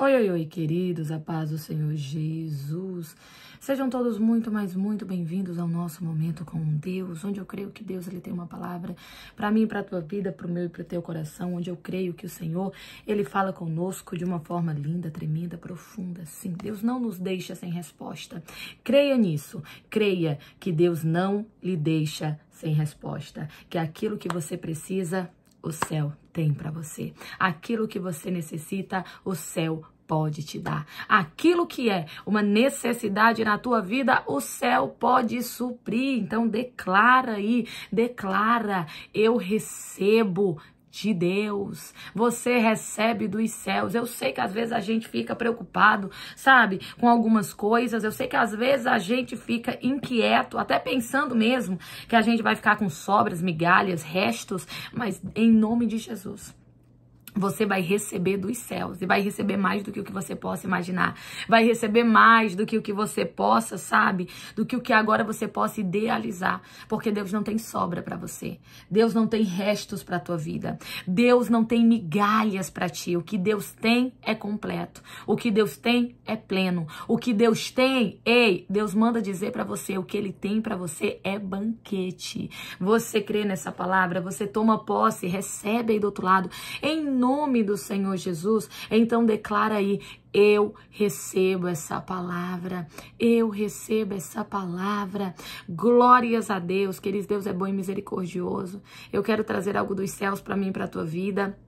Oi, oi, oi, queridos, a paz do Senhor Jesus. Sejam todos muito, mas muito bem-vindos ao nosso momento com Deus, onde eu creio que Deus ele tem uma palavra para mim, para a tua vida, para o meu e para o teu coração, onde eu creio que o Senhor ele fala conosco de uma forma linda, tremenda, profunda. Sim, Deus não nos deixa sem resposta. Creia nisso. Creia que Deus não lhe deixa sem resposta, que aquilo que você precisa, o céu tem para você. Aquilo que você necessita, o céu pode te dar. Aquilo que é uma necessidade na tua vida, o céu pode suprir. Então declara aí, declara, eu recebo de Deus. Você recebe dos céus. Eu sei que às vezes a gente fica preocupado, sabe, com algumas coisas. Eu sei que às vezes a gente fica inquieto, até pensando mesmo que a gente vai ficar com sobras, migalhas, restos, mas em nome de Jesus você vai receber dos céus e vai receber mais do que o que você possa imaginar, vai receber mais do que o que você possa, sabe? Do que o que agora você possa idealizar, porque Deus não tem sobra para você. Deus não tem restos para tua vida. Deus não tem migalhas para ti. O que Deus tem é completo. O que Deus tem é pleno. O que Deus tem, ei, Deus manda dizer para você o que ele tem para você é banquete. Você crê nessa palavra, você toma posse, recebe aí do outro lado. Em nome nome do Senhor Jesus, então declara aí: eu recebo essa palavra, eu recebo essa palavra. Glórias a Deus, queridos, Deus é bom e misericordioso. Eu quero trazer algo dos céus para mim, para a tua vida.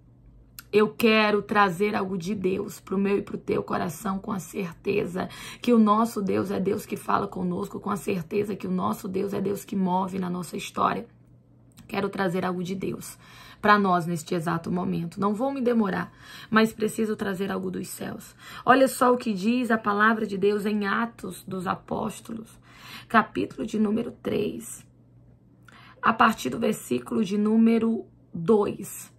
Eu quero trazer algo de Deus para o meu e para o teu coração, com a certeza que o nosso Deus é Deus que fala conosco, com a certeza que o nosso Deus é Deus que move na nossa história. Quero trazer algo de Deus para nós neste exato momento. Não vou me demorar, mas preciso trazer algo dos céus. Olha só o que diz a palavra de Deus em Atos dos Apóstolos, capítulo de número 3, a partir do versículo de número 2.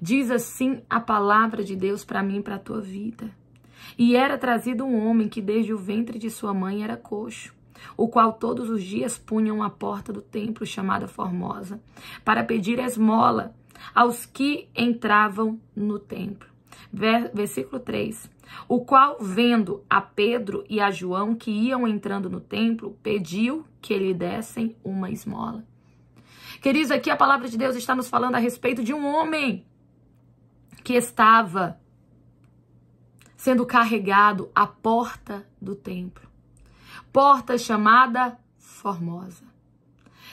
Diz assim a palavra de Deus para mim e para a tua vida. E era trazido um homem que desde o ventre de sua mãe era coxo o qual todos os dias punham à porta do templo chamada Formosa, para pedir esmola aos que entravam no templo. Versículo 3. O qual, vendo a Pedro e a João que iam entrando no templo, pediu que lhe dessem uma esmola. Queridos, aqui a palavra de Deus está nos falando a respeito de um homem que estava sendo carregado à porta do templo porta chamada Formosa.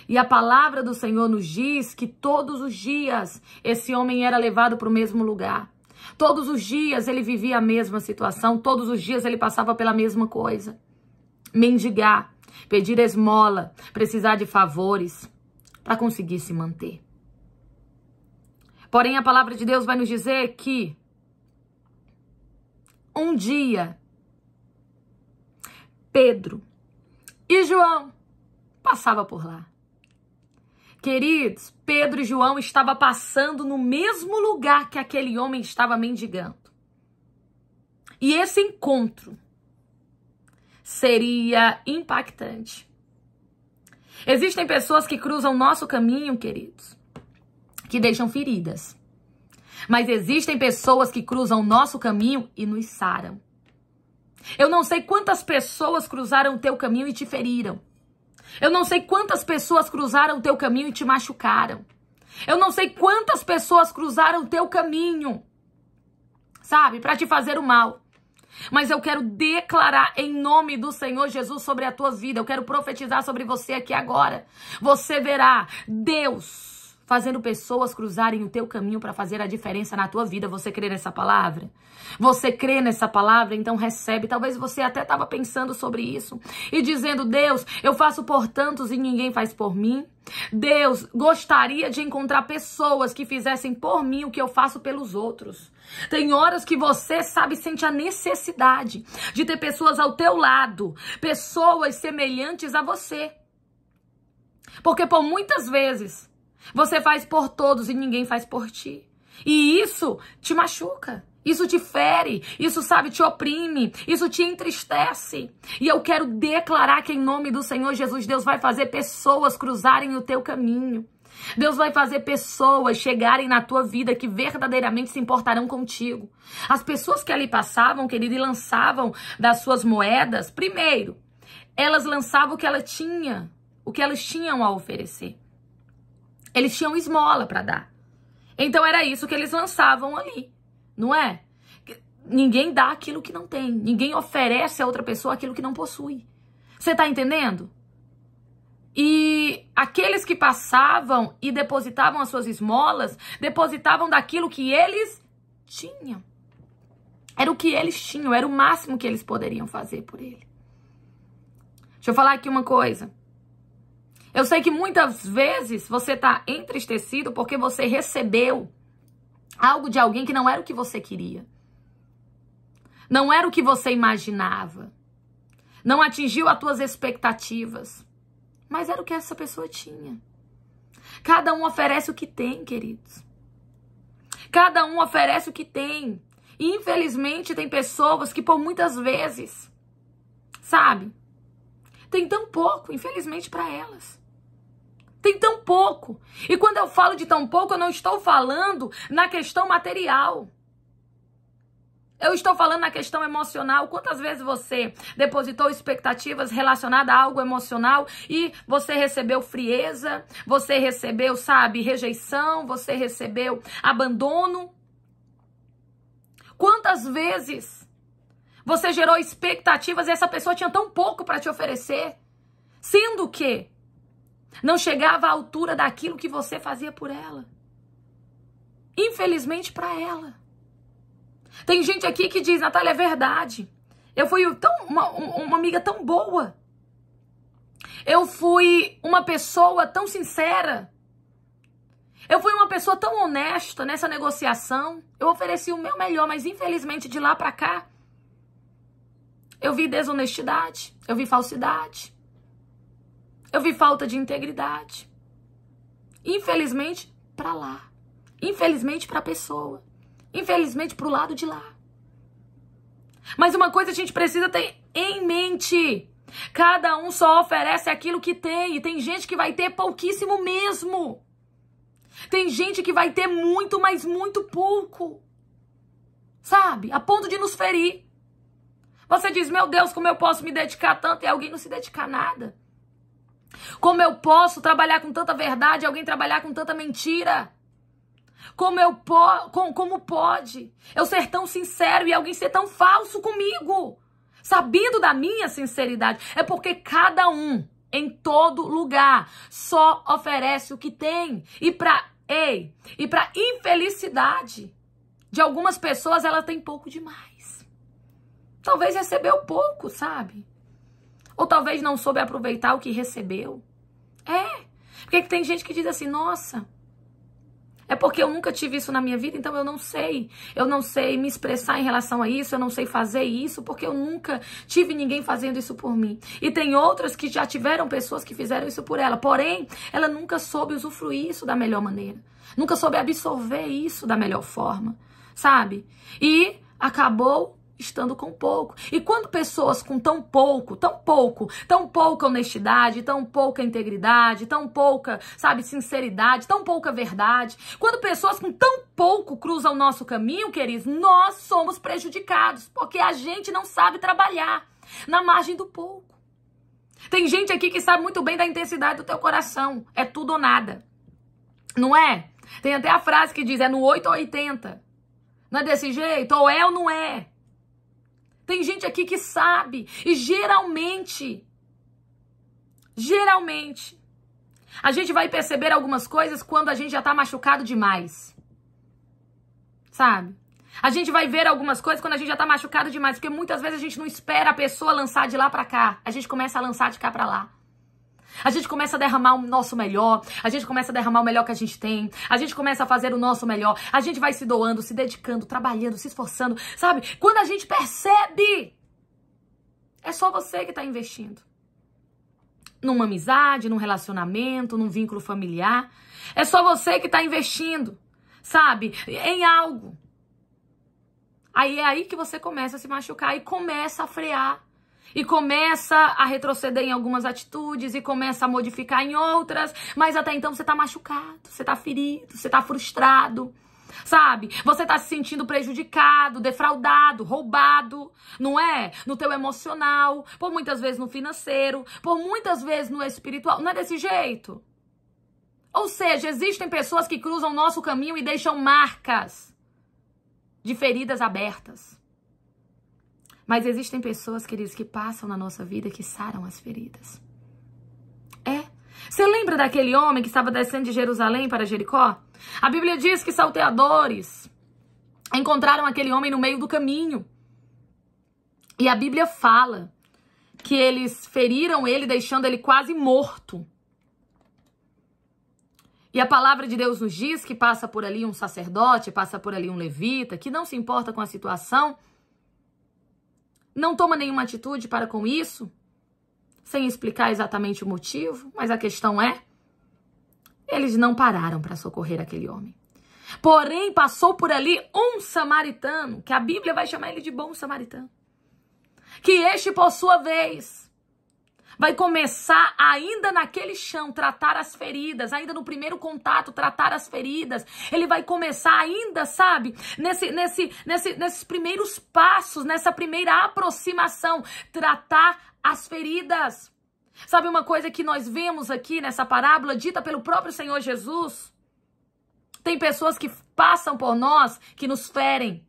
E a palavra do Senhor nos diz que todos os dias esse homem era levado para o mesmo lugar. Todos os dias ele vivia a mesma situação, todos os dias ele passava pela mesma coisa. Mendigar, pedir esmola, precisar de favores para conseguir se manter. Porém, a palavra de Deus vai nos dizer que um dia Pedro e João passava por lá. Queridos, Pedro e João estavam passando no mesmo lugar que aquele homem estava mendigando. E esse encontro seria impactante. Existem pessoas que cruzam nosso caminho, queridos, que deixam feridas. Mas existem pessoas que cruzam nosso caminho e nos saram. Eu não sei quantas pessoas cruzaram o teu caminho e te feriram. Eu não sei quantas pessoas cruzaram o teu caminho e te machucaram. Eu não sei quantas pessoas cruzaram o teu caminho, sabe, para te fazer o mal. Mas eu quero declarar em nome do Senhor Jesus sobre a tua vida. Eu quero profetizar sobre você aqui agora. Você verá Deus fazendo pessoas cruzarem o teu caminho para fazer a diferença na tua vida. Você crê nessa palavra? Você crê nessa palavra? Então recebe. Talvez você até estava pensando sobre isso e dizendo: Deus, eu faço por tantos e ninguém faz por mim. Deus, gostaria de encontrar pessoas que fizessem por mim o que eu faço pelos outros. Tem horas que você sabe sente a necessidade de ter pessoas ao teu lado, pessoas semelhantes a você. Porque por muitas vezes você faz por todos e ninguém faz por ti. E isso te machuca. Isso te fere, isso sabe, te oprime, isso te entristece. E eu quero declarar que em nome do Senhor Jesus, Deus vai fazer pessoas cruzarem o teu caminho. Deus vai fazer pessoas chegarem na tua vida que verdadeiramente se importarão contigo. As pessoas que ali passavam, querido, e lançavam das suas moedas, primeiro, elas lançavam o que ela tinha, o que elas tinham a oferecer. Eles tinham esmola para dar. Então era isso que eles lançavam ali, não é? Ninguém dá aquilo que não tem. Ninguém oferece a outra pessoa aquilo que não possui. Você tá entendendo? E aqueles que passavam e depositavam as suas esmolas, depositavam daquilo que eles tinham. Era o que eles tinham, era o máximo que eles poderiam fazer por ele. Deixa eu falar aqui uma coisa. Eu sei que muitas vezes você está entristecido porque você recebeu algo de alguém que não era o que você queria. Não era o que você imaginava. Não atingiu as tuas expectativas. Mas era o que essa pessoa tinha. Cada um oferece o que tem, queridos. Cada um oferece o que tem. E, infelizmente, tem pessoas que, por muitas vezes, sabe, tem tão pouco, infelizmente, para elas. Tem tão pouco. E quando eu falo de tão pouco, eu não estou falando na questão material. Eu estou falando na questão emocional. Quantas vezes você depositou expectativas relacionadas a algo emocional e você recebeu frieza, você recebeu, sabe, rejeição, você recebeu abandono? Quantas vezes você gerou expectativas e essa pessoa tinha tão pouco para te oferecer? Sendo que não chegava à altura daquilo que você fazia por ela. Infelizmente para ela. Tem gente aqui que diz, Natália, é verdade. Eu fui tão, uma, uma amiga tão boa. Eu fui uma pessoa tão sincera. Eu fui uma pessoa tão honesta nessa negociação. Eu ofereci o meu melhor, mas infelizmente de lá para cá eu vi desonestidade, eu vi falsidade, eu vi falta de integridade. Infelizmente, para lá. Infelizmente, para a pessoa. Infelizmente, para o lado de lá. Mas uma coisa a gente precisa ter em mente: cada um só oferece aquilo que tem. E tem gente que vai ter pouquíssimo mesmo. Tem gente que vai ter muito, mas muito pouco. Sabe? A ponto de nos ferir. Você diz, meu Deus, como eu posso me dedicar tanto e alguém não se dedicar a nada? Como eu posso trabalhar com tanta verdade e alguém trabalhar com tanta mentira? Como eu po com, como pode eu ser tão sincero e alguém ser tão falso comigo? Sabendo da minha sinceridade, é porque cada um em todo lugar só oferece o que tem. E para ei, e para infelicidade de algumas pessoas, ela tem pouco demais. Talvez recebeu pouco, sabe? Ou talvez não soube aproveitar o que recebeu. É. Porque tem gente que diz assim, nossa, é porque eu nunca tive isso na minha vida, então eu não sei. Eu não sei me expressar em relação a isso, eu não sei fazer isso, porque eu nunca tive ninguém fazendo isso por mim. E tem outras que já tiveram pessoas que fizeram isso por ela, porém, ela nunca soube usufruir isso da melhor maneira. Nunca soube absorver isso da melhor forma, sabe? E acabou estando com pouco. E quando pessoas com tão pouco, tão pouco, tão pouca honestidade, tão pouca integridade, tão pouca, sabe, sinceridade, tão pouca verdade, quando pessoas com tão pouco cruzam o nosso caminho, queridos, nós somos prejudicados, porque a gente não sabe trabalhar na margem do pouco. Tem gente aqui que sabe muito bem da intensidade do teu coração. É tudo ou nada. Não é? Tem até a frase que diz: é no 8 ou 80. Não é desse jeito? Ou é ou não é? Tem gente aqui que sabe. E geralmente, geralmente, a gente vai perceber algumas coisas quando a gente já tá machucado demais. Sabe? A gente vai ver algumas coisas quando a gente já tá machucado demais, porque muitas vezes a gente não espera a pessoa lançar de lá para cá. A gente começa a lançar de cá para lá. A gente começa a derramar o nosso melhor, a gente começa a derramar o melhor que a gente tem, a gente começa a fazer o nosso melhor, a gente vai se doando, se dedicando, trabalhando, se esforçando, sabe? Quando a gente percebe, é só você que está investindo. Numa amizade, num relacionamento, num vínculo familiar. É só você que está investindo, sabe? Em algo. Aí é aí que você começa a se machucar e começa a frear e começa a retroceder em algumas atitudes e começa a modificar em outras, mas até então você tá machucado, você tá ferido, você tá frustrado. Sabe? Você tá se sentindo prejudicado, defraudado, roubado, não é? No teu emocional, por muitas vezes no financeiro, por muitas vezes no espiritual. Não é desse jeito? Ou seja, existem pessoas que cruzam nosso caminho e deixam marcas de feridas abertas. Mas existem pessoas, queridos, que passam na nossa vida que saram as feridas. É. Você lembra daquele homem que estava descendo de Jerusalém para Jericó? A Bíblia diz que salteadores encontraram aquele homem no meio do caminho. E a Bíblia fala que eles feriram ele, deixando ele quase morto. E a palavra de Deus nos diz que passa por ali um sacerdote, passa por ali um levita, que não se importa com a situação não toma nenhuma atitude para com isso, sem explicar exatamente o motivo, mas a questão é: eles não pararam para socorrer aquele homem. Porém, passou por ali um samaritano, que a Bíblia vai chamar ele de bom samaritano. Que este, por sua vez, vai começar ainda naquele chão tratar as feridas, ainda no primeiro contato tratar as feridas. Ele vai começar ainda, sabe, nesse nesse nesse nesses primeiros passos, nessa primeira aproximação, tratar as feridas. Sabe uma coisa que nós vemos aqui nessa parábola dita pelo próprio Senhor Jesus? Tem pessoas que passam por nós que nos ferem.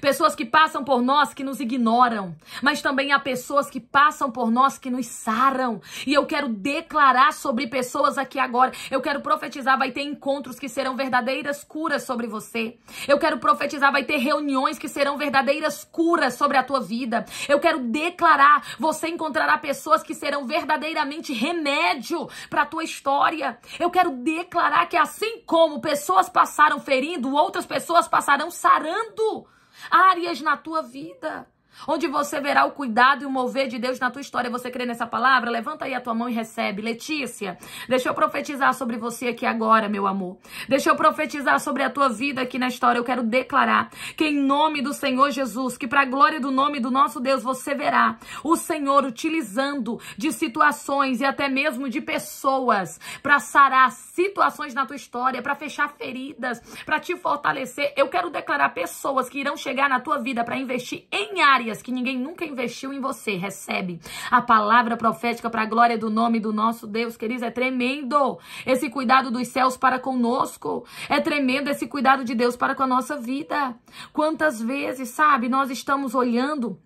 Pessoas que passam por nós que nos ignoram, mas também há pessoas que passam por nós que nos saram. E eu quero declarar sobre pessoas aqui agora. Eu quero profetizar, vai ter encontros que serão verdadeiras curas sobre você. Eu quero profetizar, vai ter reuniões que serão verdadeiras curas sobre a tua vida. Eu quero declarar, você encontrará pessoas que serão verdadeiramente remédio para a tua história. Eu quero declarar que assim como pessoas passaram ferindo, outras pessoas passarão sarando áreas na tua vida onde você verá o cuidado e o mover de Deus na tua história. Você crê nessa palavra? Levanta aí a tua mão e recebe. Letícia, deixa eu profetizar sobre você aqui agora, meu amor. Deixa eu profetizar sobre a tua vida aqui na história. Eu quero declarar que em nome do Senhor Jesus, que para a glória do nome do nosso Deus, você verá o Senhor utilizando de situações e até mesmo de pessoas para sarar situações na tua história, para fechar feridas, para te fortalecer. Eu quero declarar pessoas que irão chegar na tua vida para investir em áreas áreas que ninguém nunca investiu em você. Recebe a palavra profética para a glória do nome do nosso Deus, queridos. É tremendo esse cuidado dos céus para conosco. É tremendo esse cuidado de Deus para com a nossa vida. Quantas vezes, sabe, nós estamos olhando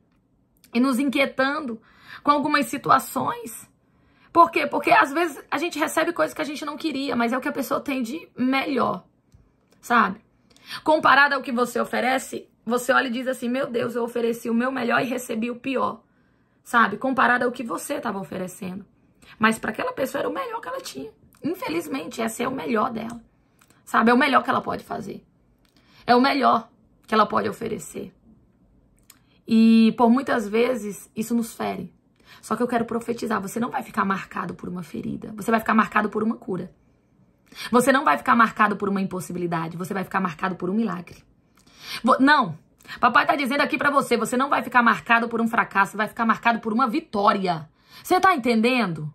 e nos inquietando com algumas situações. Por quê? Porque às vezes a gente recebe coisas que a gente não queria, mas é o que a pessoa tem de melhor, sabe? Comparado ao que você oferece, você olha e diz assim: meu Deus, eu ofereci o meu melhor e recebi o pior. Sabe? Comparado ao que você estava oferecendo. Mas para aquela pessoa era o melhor que ela tinha. Infelizmente, esse é o melhor dela. Sabe? É o melhor que ela pode fazer. É o melhor que ela pode oferecer. E por muitas vezes isso nos fere. Só que eu quero profetizar: você não vai ficar marcado por uma ferida. Você vai ficar marcado por uma cura. Você não vai ficar marcado por uma impossibilidade. Você vai ficar marcado por um milagre. Não. Papai tá dizendo aqui para você, você não vai ficar marcado por um fracasso, vai ficar marcado por uma vitória. Você tá entendendo?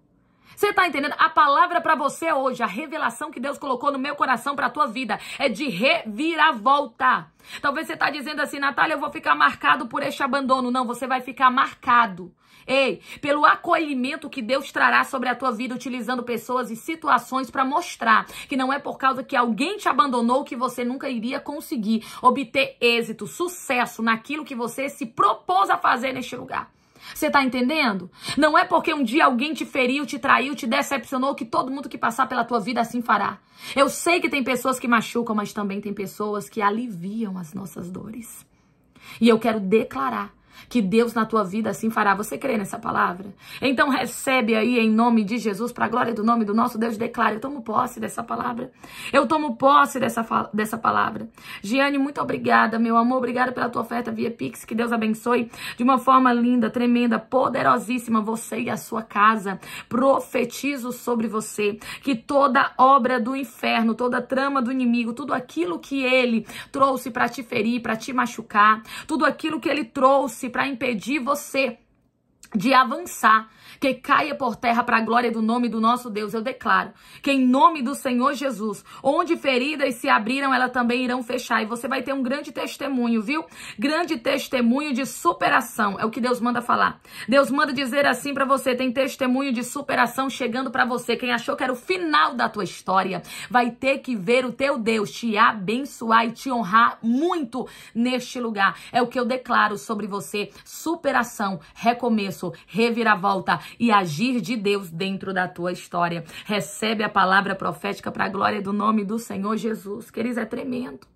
Você tá entendendo? A palavra para você hoje, a revelação que Deus colocou no meu coração para tua vida é de reviravolta. Talvez você tá dizendo assim, Natália, eu vou ficar marcado por este abandono. Não, você vai ficar marcado Ei, pelo acolhimento que Deus trará sobre a tua vida, utilizando pessoas e situações para mostrar que não é por causa que alguém te abandonou que você nunca iria conseguir obter êxito, sucesso naquilo que você se propôs a fazer neste lugar. Você tá entendendo? Não é porque um dia alguém te feriu, te traiu, te decepcionou que todo mundo que passar pela tua vida assim fará. Eu sei que tem pessoas que machucam, mas também tem pessoas que aliviam as nossas dores. E eu quero declarar que Deus na tua vida assim fará. Você crê nessa palavra? Então recebe aí em nome de Jesus, para a glória do nome do nosso Deus, declara, eu tomo posse dessa palavra. Eu tomo posse dessa, dessa palavra. Giane, muito obrigada, meu amor, obrigada pela tua oferta via Pix, que Deus abençoe de uma forma linda, tremenda, poderosíssima você e a sua casa. Profetizo sobre você que toda obra do inferno, toda trama do inimigo, tudo aquilo que ele trouxe para te ferir, para te machucar, tudo aquilo que ele trouxe para impedir você de avançar, que caia por terra para a glória do nome do nosso Deus. Eu declaro que em nome do Senhor Jesus, onde feridas se abriram, elas também irão fechar e você vai ter um grande testemunho, viu? Grande testemunho de superação, é o que Deus manda falar. Deus manda dizer assim para você, tem testemunho de superação chegando para você. Quem achou que era o final da tua história, vai ter que ver o teu Deus te abençoar e te honrar muito neste lugar. É o que eu declaro sobre você, superação, recomeço processo, reviravolta e agir de Deus dentro da tua história. Recebe a palavra profética para a glória do nome do Senhor Jesus. Queridos, é tremendo.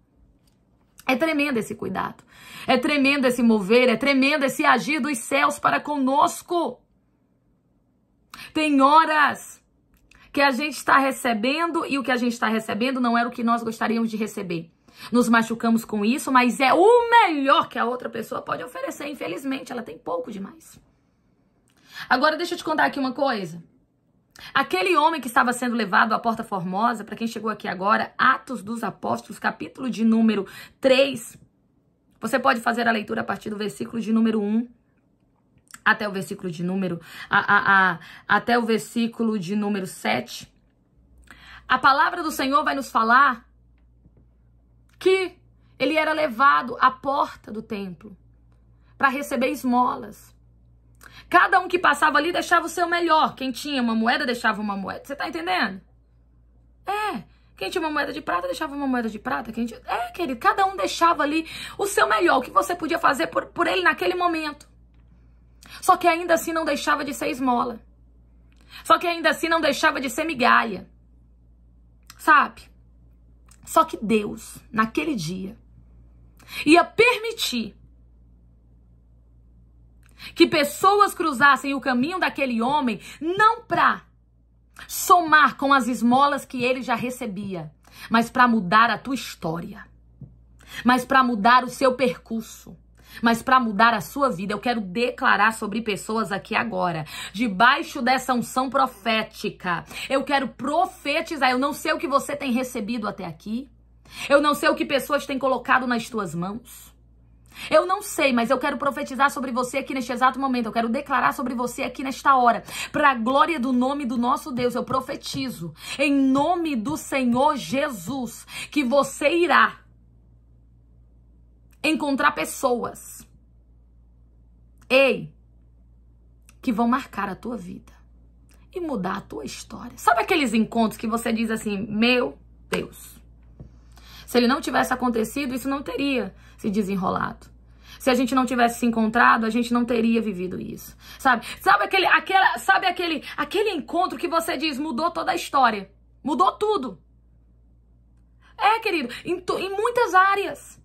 É tremendo esse cuidado. É tremendo esse mover, é tremendo esse agir dos céus para conosco. Tem horas que a gente está recebendo e o que a gente está recebendo não era o que nós gostaríamos de receber. Nos machucamos com isso, mas é o melhor que a outra pessoa pode oferecer. Infelizmente, ela tem pouco demais. Agora deixa eu te contar aqui uma coisa. Aquele homem que estava sendo levado à porta formosa, para quem chegou aqui agora, Atos dos Apóstolos, capítulo de número 3. Você pode fazer a leitura a partir do versículo de número 1 até o versículo de número a, a, a, até o versículo de número 7. A palavra do Senhor vai nos falar que ele era levado à porta do templo para receber esmolas. Cada um que passava ali deixava o seu melhor. Quem tinha uma moeda deixava uma moeda. Você tá entendendo? É. Quem tinha uma moeda de prata deixava uma moeda de prata. Quem tinha... É, querido, cada um deixava ali o seu melhor, o que você podia fazer por, por ele naquele momento. Só que ainda assim não deixava de ser esmola. Só que ainda assim não deixava de ser migalha. Sabe? Só que Deus, naquele dia, ia permitir que pessoas cruzassem o caminho daquele homem, não para somar com as esmolas que ele já recebia, mas para mudar a tua história, mas para mudar o seu percurso. Mas para mudar a sua vida, eu quero declarar sobre pessoas aqui agora, debaixo dessa unção profética. Eu quero profetizar. Eu não sei o que você tem recebido até aqui. Eu não sei o que pessoas têm colocado nas tuas mãos. Eu não sei, mas eu quero profetizar sobre você aqui neste exato momento. Eu quero declarar sobre você aqui nesta hora. Para a glória do nome do nosso Deus, eu profetizo. Em nome do Senhor Jesus, que você irá encontrar pessoas. Ei, que vão marcar a tua vida e mudar a tua história. Sabe aqueles encontros que você diz assim: "Meu Deus, se ele não tivesse acontecido, isso não teria se desenrolado. Se a gente não tivesse se encontrado, a gente não teria vivido isso. Sabe? Sabe aquele, aquela, sabe aquele, aquele encontro que você diz mudou toda a história? Mudou tudo. É, querido, em, em muitas áreas.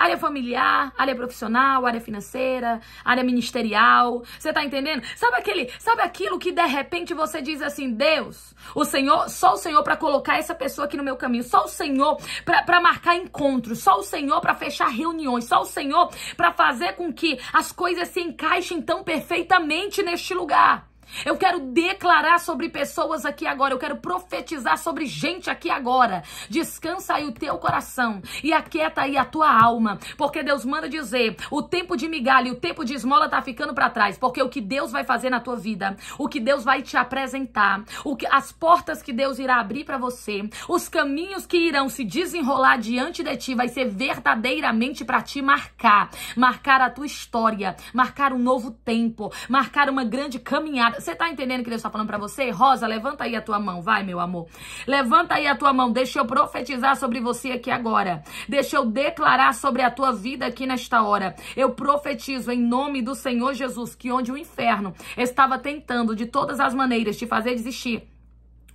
Área familiar, área profissional, área financeira, área ministerial. Você tá entendendo? Sabe aquele, sabe aquilo que de repente você diz assim: "Deus, o Senhor, só o Senhor para colocar essa pessoa aqui no meu caminho, só o Senhor para marcar encontros, só o Senhor para fechar reuniões, só o Senhor para fazer com que as coisas se encaixem tão perfeitamente neste lugar." Eu quero declarar sobre pessoas aqui agora. Eu quero profetizar sobre gente aqui agora. Descansa aí o teu coração e aquieta aí a tua alma. Porque Deus manda dizer: o tempo de migalha e o tempo de esmola tá ficando para trás. Porque o que Deus vai fazer na tua vida, o que Deus vai te apresentar, o que, as portas que Deus irá abrir para você, os caminhos que irão se desenrolar diante de ti, vai ser verdadeiramente para te marcar. Marcar a tua história, marcar um novo tempo, marcar uma grande caminhada. Você tá entendendo que Deus tá falando para você? Rosa, levanta aí a tua mão, vai, meu amor. Levanta aí a tua mão. Deixa eu profetizar sobre você aqui agora. Deixa eu declarar sobre a tua vida aqui nesta hora. Eu profetizo em nome do Senhor Jesus que onde o inferno estava tentando de todas as maneiras te fazer desistir,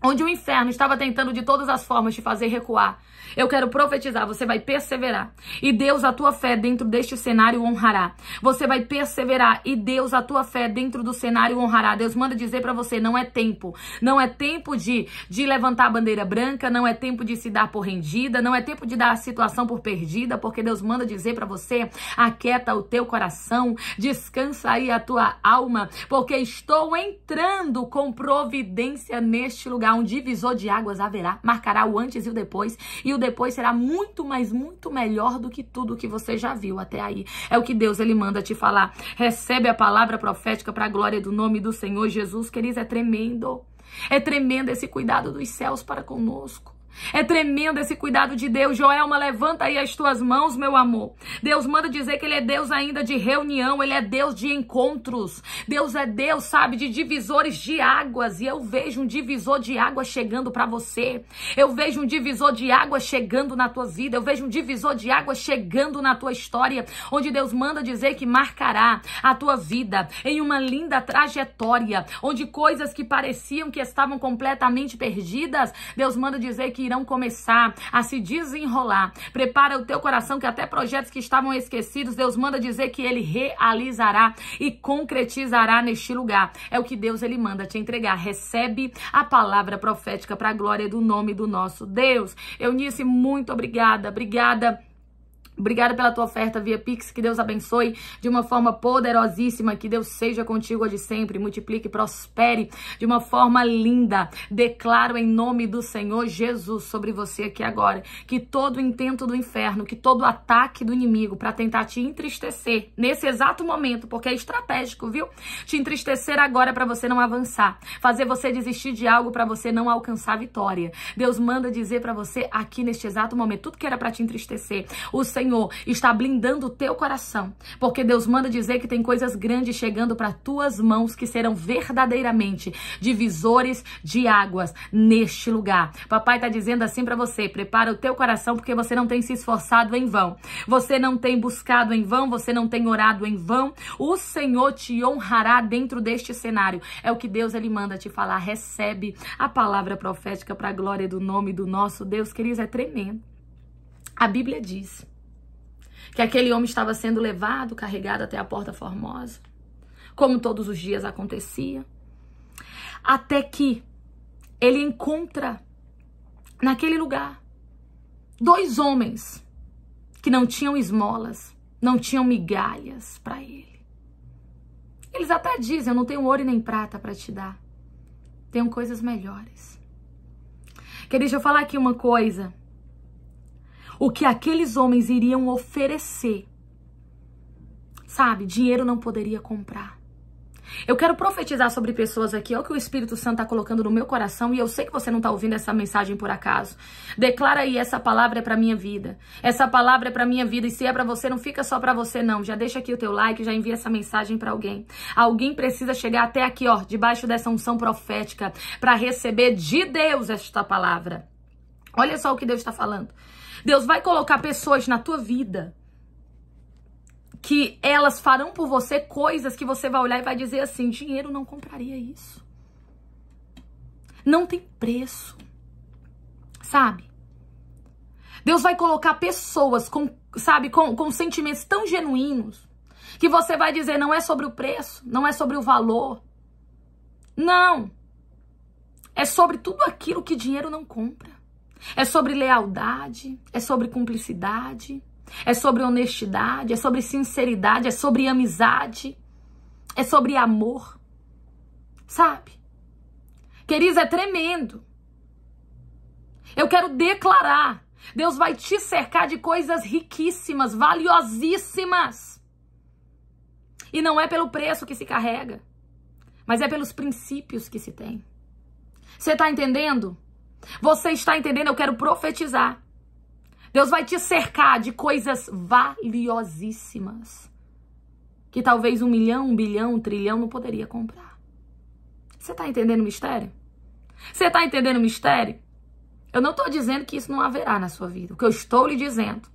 onde o inferno estava tentando de todas as formas te fazer recuar, eu quero profetizar, você vai perseverar. E Deus, a tua fé dentro deste cenário honrará. Você vai perseverar e Deus, a tua fé dentro do cenário honrará. Deus manda dizer para você, não é tempo. Não é tempo de, de levantar a bandeira branca, não é tempo de se dar por rendida, não é tempo de dar a situação por perdida, porque Deus manda dizer para você, aquieta o teu coração, descansa aí a tua alma, porque estou entrando com providência neste lugar, um divisor de águas haverá, marcará o antes e o depois e o depois será muito, mas muito melhor do que tudo que você já viu até aí. É o que Deus ele manda te falar. Recebe a palavra profética para a glória do nome do Senhor Jesus, queridos, é tremendo. É tremendo esse cuidado dos céus para conosco. É tremendo esse cuidado de Deus. Joelma, levanta aí as tuas mãos, meu amor. Deus manda dizer que Ele é Deus ainda de reunião, Ele é Deus de encontros. Deus é Deus, sabe, de divisores de águas. E eu vejo um divisor de água chegando para você. Eu vejo um divisor de água chegando na tua vida. Eu vejo um divisor de água chegando na tua história. Onde Deus manda dizer que marcará a tua vida em uma linda trajetória. Onde coisas que pareciam que estavam completamente perdidas, Deus manda dizer que irão começar a se desenrolar. Prepara o teu coração que até projetos que estavam esquecidos, Deus manda dizer que ele realizará e concretizará neste lugar. É o que Deus ele manda te entregar. Recebe a palavra profética para a glória do nome do nosso Deus. Eunice, muito obrigada. Obrigada Obrigada pela tua oferta via Pix, que Deus abençoe de uma forma poderosíssima, que Deus seja contigo hoje sempre, multiplique, prospere de uma forma linda. Declaro em nome do Senhor Jesus sobre você aqui agora, que todo intento do inferno, que todo ataque do inimigo para tentar te entristecer nesse exato momento, porque é estratégico, viu? Te entristecer agora para você não avançar, fazer você desistir de algo para você não alcançar a vitória. Deus manda dizer para você aqui neste exato momento, tudo que era para te entristecer. O Senhor Senhor está blindando o teu coração, porque Deus manda dizer que tem coisas grandes chegando para tuas mãos que serão verdadeiramente divisores de águas neste lugar. Papai está dizendo assim para você: prepara o teu coração, porque você não tem se esforçado em vão, você não tem buscado em vão, você não tem orado em vão. O Senhor te honrará dentro deste cenário. É o que Deus ele manda te falar. Recebe a palavra profética para a glória do nome do nosso Deus, queridos, é tremendo. A Bíblia diz que aquele homem estava sendo levado, carregado até a porta formosa, como todos os dias acontecia. Até que ele encontra naquele lugar dois homens que não tinham esmolas, não tinham migalhas para ele. Eles até dizem: Eu não tenho ouro nem prata para te dar, tenho coisas melhores. Querido, deixa eu falar aqui uma coisa o que aqueles homens iriam oferecer. Sabe, dinheiro não poderia comprar. Eu quero profetizar sobre pessoas aqui, é o que o Espírito Santo está colocando no meu coração e eu sei que você não está ouvindo essa mensagem por acaso. Declara aí essa palavra é para minha vida. Essa palavra é para minha vida e se é para você não fica só para você não. Já deixa aqui o teu like, já envia essa mensagem para alguém. Alguém precisa chegar até aqui, ó, debaixo dessa unção profética para receber de Deus esta palavra. Olha só o que Deus está falando. Deus vai colocar pessoas na tua vida que elas farão por você coisas que você vai olhar e vai dizer assim: dinheiro não compraria isso. Não tem preço. Sabe? Deus vai colocar pessoas com, sabe, com, com sentimentos tão genuínos que você vai dizer: não é sobre o preço, não é sobre o valor. Não. É sobre tudo aquilo que dinheiro não compra. É sobre lealdade, é sobre cumplicidade, é sobre honestidade, é sobre sinceridade, é sobre amizade, é sobre amor. Sabe? Queridos, é tremendo. Eu quero declarar: Deus vai te cercar de coisas riquíssimas, valiosíssimas. E não é pelo preço que se carrega, mas é pelos princípios que se tem. Você está entendendo? Você está entendendo? Eu quero profetizar. Deus vai te cercar de coisas valiosíssimas que talvez um milhão, um bilhão, um trilhão não poderia comprar. Você está entendendo o mistério? Você está entendendo o mistério? Eu não estou dizendo que isso não haverá na sua vida. O que eu estou lhe dizendo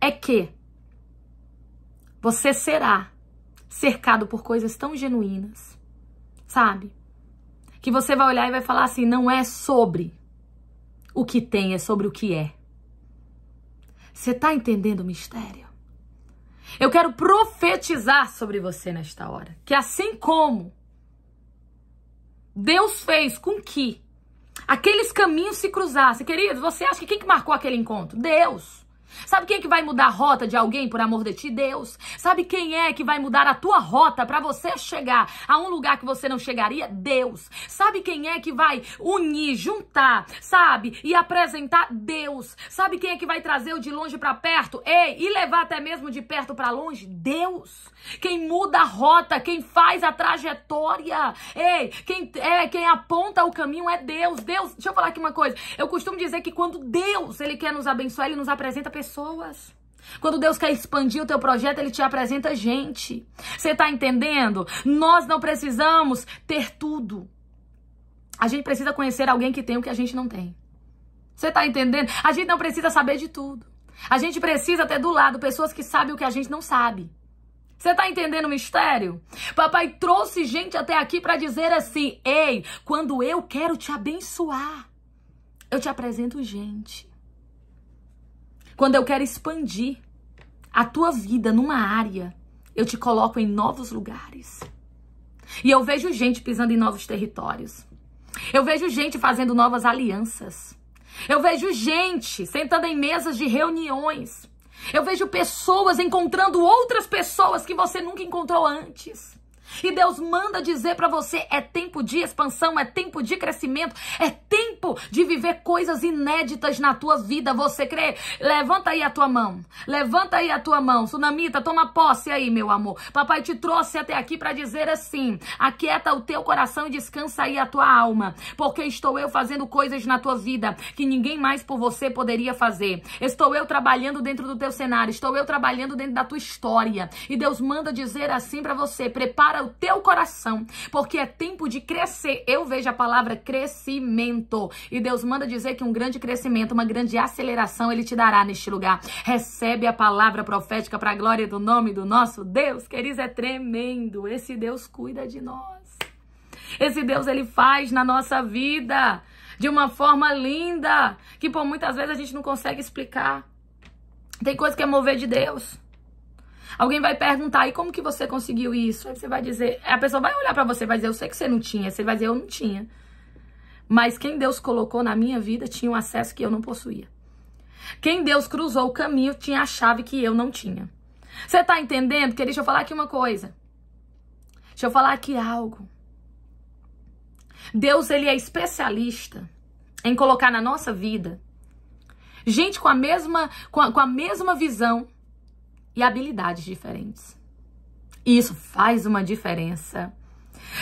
é que você será cercado por coisas tão genuínas, sabe? que você vai olhar e vai falar assim: não é sobre o que tem, é sobre o que é. Você está entendendo o mistério? Eu quero profetizar sobre você nesta hora. Que assim como Deus fez com que aqueles caminhos se cruzassem, queridos, você acha que quem que marcou aquele encontro? Deus. Sabe quem é que vai mudar a rota de alguém por amor de ti? Deus. Sabe quem é que vai mudar a tua rota para você chegar a um lugar que você não chegaria? Deus. Sabe quem é que vai unir, juntar, sabe? E apresentar Deus. Sabe quem é que vai trazer o de longe para perto? Ei, e levar até mesmo de perto para longe? Deus. Quem muda a rota, quem faz a trajetória. Ei, quem é, quem aponta o caminho é Deus. Deus, deixa eu falar aqui uma coisa. Eu costumo dizer que quando Deus, ele quer nos abençoar, ele nos apresenta pessoas pessoas. Quando Deus quer expandir o teu projeto, ele te apresenta gente. Você está entendendo? Nós não precisamos ter tudo. A gente precisa conhecer alguém que tem o que a gente não tem. Você está entendendo? A gente não precisa saber de tudo. A gente precisa ter do lado pessoas que sabem o que a gente não sabe. Você tá entendendo o mistério? Papai trouxe gente até aqui para dizer assim: "Ei, quando eu quero te abençoar, eu te apresento gente. Quando eu quero expandir a tua vida numa área, eu te coloco em novos lugares. E eu vejo gente pisando em novos territórios. Eu vejo gente fazendo novas alianças. Eu vejo gente sentando em mesas de reuniões. Eu vejo pessoas encontrando outras pessoas que você nunca encontrou antes. E Deus manda dizer para você: é tempo de expansão, é tempo de crescimento, é tempo de viver coisas inéditas na tua vida. Você crê? Levanta aí a tua mão. Levanta aí a tua mão. Tsunamita, toma posse aí, meu amor. Papai te trouxe até aqui para dizer assim: aquieta o teu coração e descansa aí a tua alma, porque estou eu fazendo coisas na tua vida que ninguém mais por você poderia fazer. Estou eu trabalhando dentro do teu cenário, estou eu trabalhando dentro da tua história. E Deus manda dizer assim para você: prepara para o teu coração, porque é tempo de crescer. Eu vejo a palavra crescimento. E Deus manda dizer que um grande crescimento, uma grande aceleração, ele te dará neste lugar. Recebe a palavra profética para a glória do nome do nosso Deus. Queridos, é tremendo. Esse Deus cuida de nós. Esse Deus, ele faz na nossa vida de uma forma linda, que por muitas vezes a gente não consegue explicar. Tem coisa que é mover de Deus. Alguém vai perguntar, e como que você conseguiu isso? Aí você vai dizer, a pessoa vai olhar para você e vai dizer, eu sei que você não tinha. Você vai dizer, eu não tinha. Mas quem Deus colocou na minha vida tinha um acesso que eu não possuía. Quem Deus cruzou o caminho tinha a chave que eu não tinha. Você tá entendendo? Porque deixa eu falar aqui uma coisa. Deixa eu falar aqui algo. Deus, ele é especialista em colocar na nossa vida gente com a mesma, com a, com a mesma visão e habilidades diferentes. E isso faz uma diferença.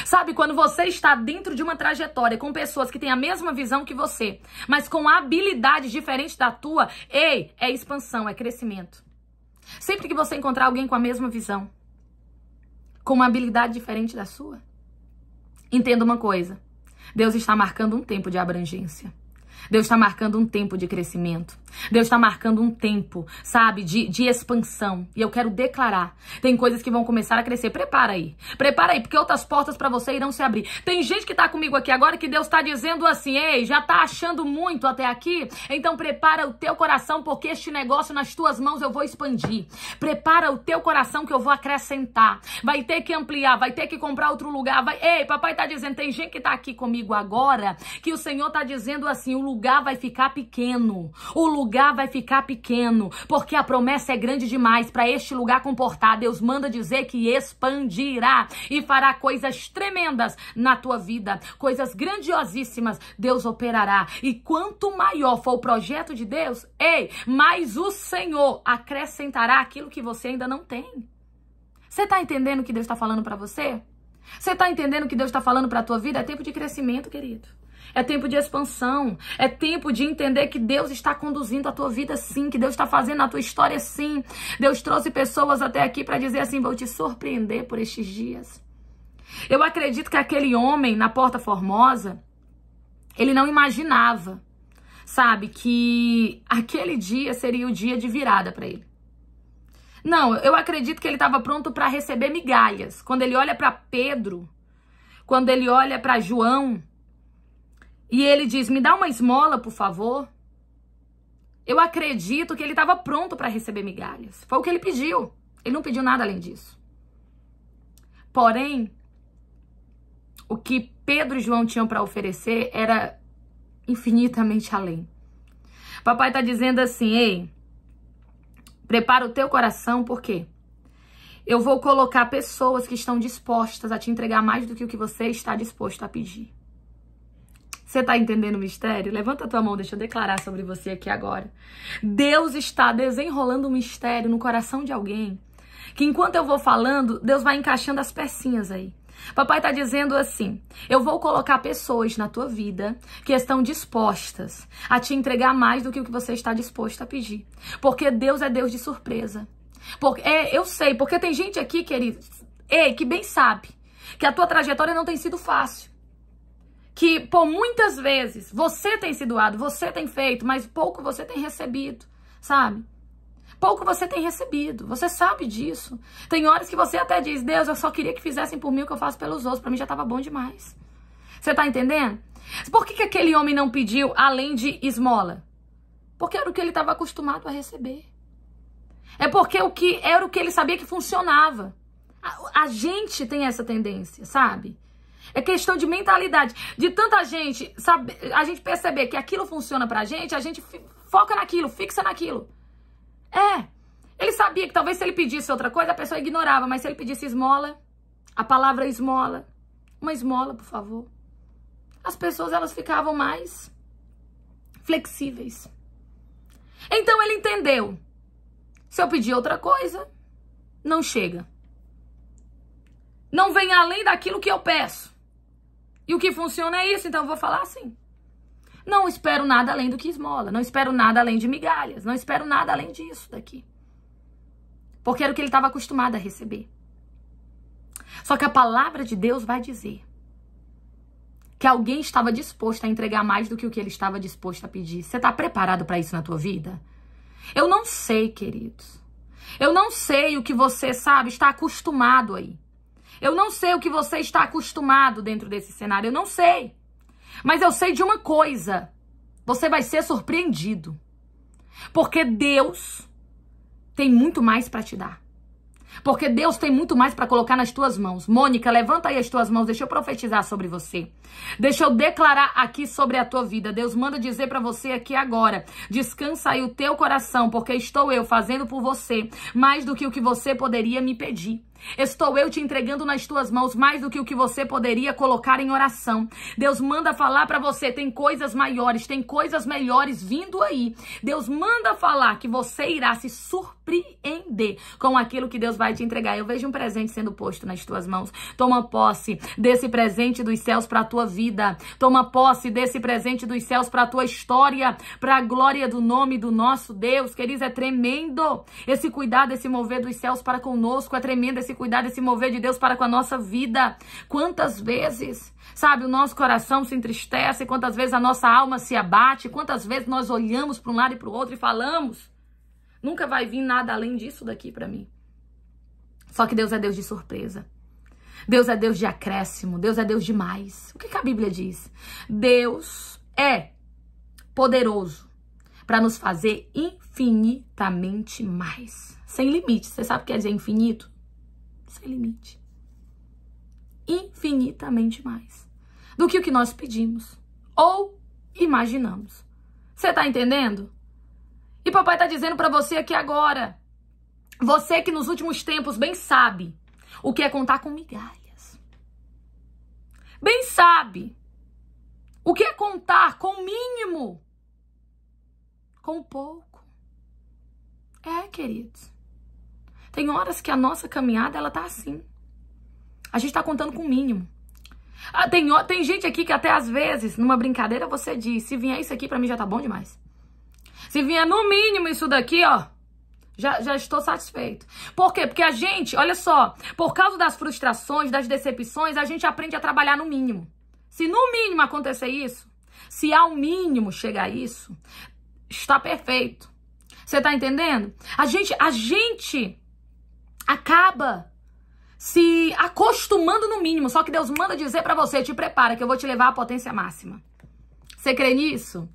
Sabe, quando você está dentro de uma trajetória com pessoas que têm a mesma visão que você, mas com habilidades diferentes da tua, ei, é expansão, é crescimento. Sempre que você encontrar alguém com a mesma visão, com uma habilidade diferente da sua, entenda uma coisa: Deus está marcando um tempo de abrangência. Deus está marcando um tempo de crescimento. Deus está marcando um tempo, sabe, de, de expansão. E eu quero declarar. Tem coisas que vão começar a crescer. Prepara aí. Prepara aí, porque outras portas para você irão se abrir. Tem gente que está comigo aqui agora que Deus está dizendo assim: ei, já está achando muito até aqui? Então prepara o teu coração, porque este negócio nas tuas mãos eu vou expandir. Prepara o teu coração que eu vou acrescentar. Vai ter que ampliar, vai ter que comprar outro lugar. Vai... Ei, papai está dizendo: tem gente que está aqui comigo agora que o Senhor está dizendo assim: o lugar vai ficar pequeno. O lugar lugar vai ficar pequeno, porque a promessa é grande demais para este lugar comportar. Deus manda dizer que expandirá e fará coisas tremendas na tua vida, coisas grandiosíssimas Deus operará. E quanto maior for o projeto de Deus, ei, mais o Senhor acrescentará aquilo que você ainda não tem. Você está entendendo o que Deus está falando para você? Você está entendendo o que Deus está falando para a tua vida? É tempo de crescimento, querido. É tempo de expansão. É tempo de entender que Deus está conduzindo a tua vida sim, que Deus está fazendo a tua história sim. Deus trouxe pessoas até aqui para dizer assim: vou te surpreender por estes dias. Eu acredito que aquele homem na Porta Formosa, ele não imaginava, sabe, que aquele dia seria o dia de virada para ele. Não, eu acredito que ele estava pronto para receber migalhas. Quando ele olha para Pedro, quando ele olha para João, e ele diz: Me dá uma esmola, por favor. Eu acredito que ele estava pronto para receber migalhas. Foi o que ele pediu. Ele não pediu nada além disso. Porém, o que Pedro e João tinham para oferecer era infinitamente além. Papai está dizendo assim: ei, prepara o teu coração, porque eu vou colocar pessoas que estão dispostas a te entregar mais do que o que você está disposto a pedir. Você tá entendendo o mistério? Levanta a tua mão, deixa eu declarar sobre você aqui agora. Deus está desenrolando um mistério no coração de alguém. Que enquanto eu vou falando, Deus vai encaixando as pecinhas aí. Papai está dizendo assim: eu vou colocar pessoas na tua vida que estão dispostas a te entregar mais do que o que você está disposto a pedir. Porque Deus é Deus de surpresa. Porque, é, eu sei, porque tem gente aqui, querido, ei, que bem sabe que a tua trajetória não tem sido fácil que por muitas vezes você tem se doado, você tem feito, mas pouco você tem recebido, sabe? Pouco você tem recebido, você sabe disso. Tem horas que você até diz: Deus, eu só queria que fizessem por mim o que eu faço pelos outros, para mim já estava bom demais. Você tá entendendo? Por que, que aquele homem não pediu além de esmola? Porque era o que ele estava acostumado a receber. É porque o que era o que ele sabia que funcionava. A, a gente tem essa tendência, sabe? É questão de mentalidade. De tanta gente, saber, a gente perceber que aquilo funciona pra gente, a gente foca naquilo, fixa naquilo. É. Ele sabia que talvez se ele pedisse outra coisa, a pessoa ignorava, mas se ele pedisse esmola, a palavra esmola, uma esmola, por favor. As pessoas elas ficavam mais flexíveis. Então ele entendeu. Se eu pedir outra coisa, não chega. Não vem além daquilo que eu peço. E o que funciona é isso, então eu vou falar assim. Não espero nada além do que esmola, não espero nada além de migalhas, não espero nada além disso daqui. Porque era o que ele estava acostumado a receber. Só que a palavra de Deus vai dizer que alguém estava disposto a entregar mais do que o que ele estava disposto a pedir. Você está preparado para isso na tua vida? Eu não sei, queridos. Eu não sei o que você sabe, está acostumado aí. Eu não sei o que você está acostumado dentro desse cenário, eu não sei. Mas eu sei de uma coisa: você vai ser surpreendido. Porque Deus tem muito mais para te dar. Porque Deus tem muito mais para colocar nas tuas mãos. Mônica, levanta aí as tuas mãos, deixa eu profetizar sobre você. Deixa eu declarar aqui sobre a tua vida. Deus manda dizer para você aqui agora: descansa aí o teu coração, porque estou eu fazendo por você mais do que o que você poderia me pedir. Estou eu te entregando nas tuas mãos mais do que o que você poderia colocar em oração. Deus manda falar para você, tem coisas maiores, tem coisas melhores vindo aí. Deus manda falar que você irá se surpreender com aquilo que Deus vai te entregar. Eu vejo um presente sendo posto nas tuas mãos. Toma posse desse presente dos céus para a tua vida. Toma posse desse presente dos céus para a tua história, para a glória do nome do nosso Deus. Queridos, é tremendo esse cuidado, esse mover dos céus para conosco, é tremendo esse desse cuidar, desse mover de Deus para com a nossa vida. Quantas vezes, sabe, o nosso coração se entristece, quantas vezes a nossa alma se abate, quantas vezes nós olhamos para um lado e para o outro e falamos: nunca vai vir nada além disso daqui para mim. Só que Deus é Deus de surpresa. Deus é Deus de acréscimo, Deus é Deus de mais. O que, que a Bíblia diz? Deus é poderoso para nos fazer infinitamente mais. Sem limites. Você sabe o que quer dizer infinito? sem limite. Infinitamente mais do que o que nós pedimos ou imaginamos. Você tá entendendo? E papai tá dizendo para você aqui agora, você que nos últimos tempos bem sabe o que é contar com migalhas. Bem sabe o que é contar com o mínimo, com pouco. É, queridos. Tem horas que a nossa caminhada, ela tá assim. A gente tá contando com o mínimo. Ah, tem, tem gente aqui que até às vezes, numa brincadeira, você diz, se vier isso aqui, para mim já tá bom demais. Se vier no mínimo isso daqui, ó, já, já estou satisfeito. Por quê? Porque a gente, olha só, por causa das frustrações, das decepções, a gente aprende a trabalhar no mínimo. Se no mínimo acontecer isso, se ao mínimo chegar isso, está perfeito. Você tá entendendo? A gente, a gente acaba se acostumando no mínimo. Só que Deus manda dizer para você, te prepara que eu vou te levar à potência máxima. Você crê nisso?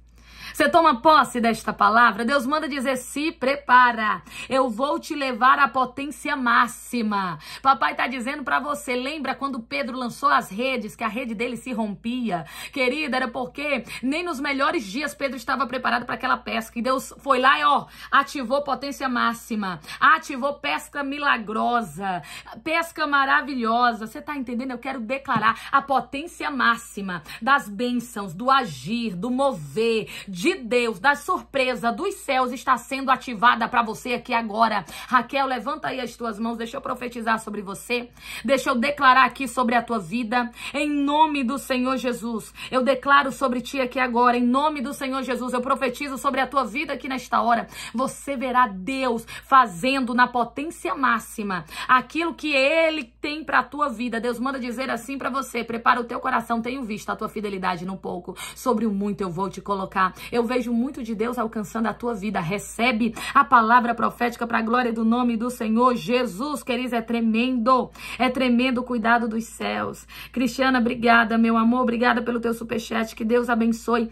Você toma posse desta palavra? Deus manda dizer: se prepara, eu vou te levar à potência máxima. Papai está dizendo para você: lembra quando Pedro lançou as redes, que a rede dele se rompia? Querida, era porque nem nos melhores dias Pedro estava preparado para aquela pesca. E Deus foi lá e, ó, ativou potência máxima, ativou pesca milagrosa, pesca maravilhosa. Você está entendendo? Eu quero declarar a potência máxima das bênçãos, do agir, do mover, de de Deus, da surpresa dos céus está sendo ativada para você aqui agora. Raquel, levanta aí as tuas mãos, deixa eu profetizar sobre você, deixa eu declarar aqui sobre a tua vida, em nome do Senhor Jesus. Eu declaro sobre ti aqui agora, em nome do Senhor Jesus, eu profetizo sobre a tua vida aqui nesta hora. Você verá Deus fazendo na potência máxima aquilo que ele tem para a tua vida. Deus manda dizer assim para você: prepara o teu coração, tenho visto a tua fidelidade no pouco, sobre o muito eu vou te colocar. Eu eu vejo muito de Deus alcançando a tua vida. Recebe a palavra profética para a glória do nome do Senhor Jesus, queridos. É tremendo. É tremendo o cuidado dos céus. Cristiana, obrigada, meu amor. Obrigada pelo teu superchat. Que Deus abençoe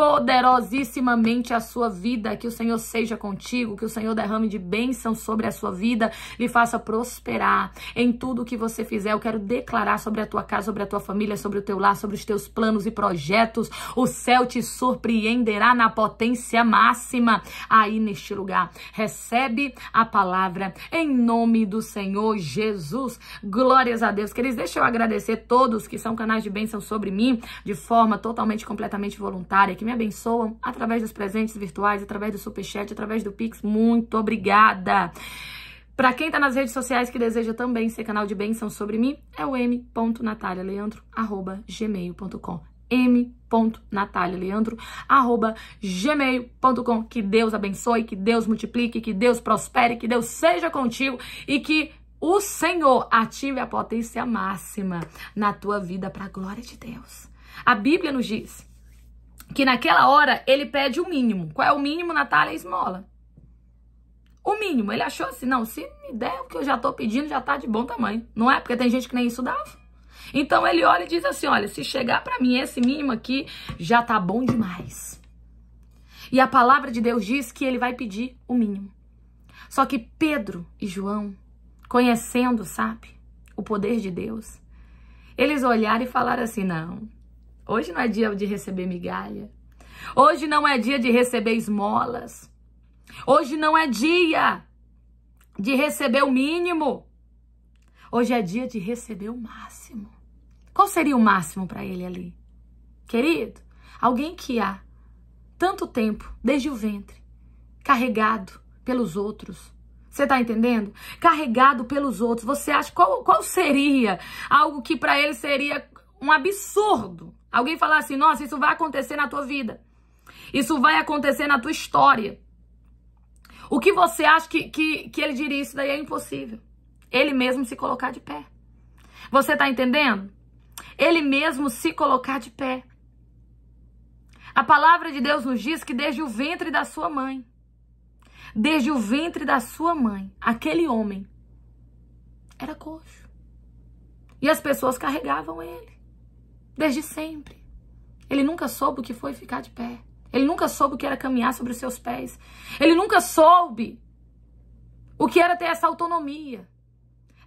poderosíssimamente a sua vida, que o Senhor seja contigo, que o Senhor derrame de bênção sobre a sua vida, lhe faça prosperar em tudo que você fizer. Eu quero declarar sobre a tua casa, sobre a tua família, sobre o teu lar, sobre os teus planos e projetos. O céu te surpreenderá na potência máxima aí neste lugar. Recebe a palavra em nome do Senhor Jesus. Glórias a Deus. Queridos, deixa eu agradecer todos que são canais de bênção sobre mim de forma totalmente, completamente voluntária, que me me abençoam através dos presentes virtuais, através do superchat, através do Pix. Muito obrigada! Para quem está nas redes sociais que deseja também ser canal de bênção sobre mim, é o m.natalialeandro.gmail.com m.natalialeandro.gmail.com Que Deus abençoe, que Deus multiplique, que Deus prospere, que Deus seja contigo e que o Senhor ative a potência máxima na tua vida para a glória de Deus. A Bíblia nos diz que naquela hora ele pede o mínimo. Qual é o mínimo, Natália? Esmola. O mínimo. Ele achou assim, não, se me der o que eu já tô pedindo, já tá de bom tamanho. Não é? Porque tem gente que nem isso dava. Então ele olha e diz assim, olha, se chegar para mim esse mínimo aqui, já tá bom demais. E a palavra de Deus diz que ele vai pedir o mínimo. Só que Pedro e João, conhecendo, sabe, o poder de Deus, eles olharam e falaram assim, não, Hoje não é dia de receber migalha. Hoje não é dia de receber esmolas. Hoje não é dia de receber o mínimo. Hoje é dia de receber o máximo. Qual seria o máximo para ele ali? Querido, alguém que há tanto tempo, desde o ventre, carregado pelos outros. Você tá entendendo? Carregado pelos outros. Você acha qual, qual seria algo que para ele seria um absurdo? Alguém falar assim, nossa, isso vai acontecer na tua vida. Isso vai acontecer na tua história. O que você acha que, que, que ele diria? Isso daí é impossível. Ele mesmo se colocar de pé. Você tá entendendo? Ele mesmo se colocar de pé. A palavra de Deus nos diz que desde o ventre da sua mãe, desde o ventre da sua mãe, aquele homem era coxo. E as pessoas carregavam ele. Desde sempre. Ele nunca soube o que foi ficar de pé. Ele nunca soube o que era caminhar sobre os seus pés. Ele nunca soube o que era ter essa autonomia.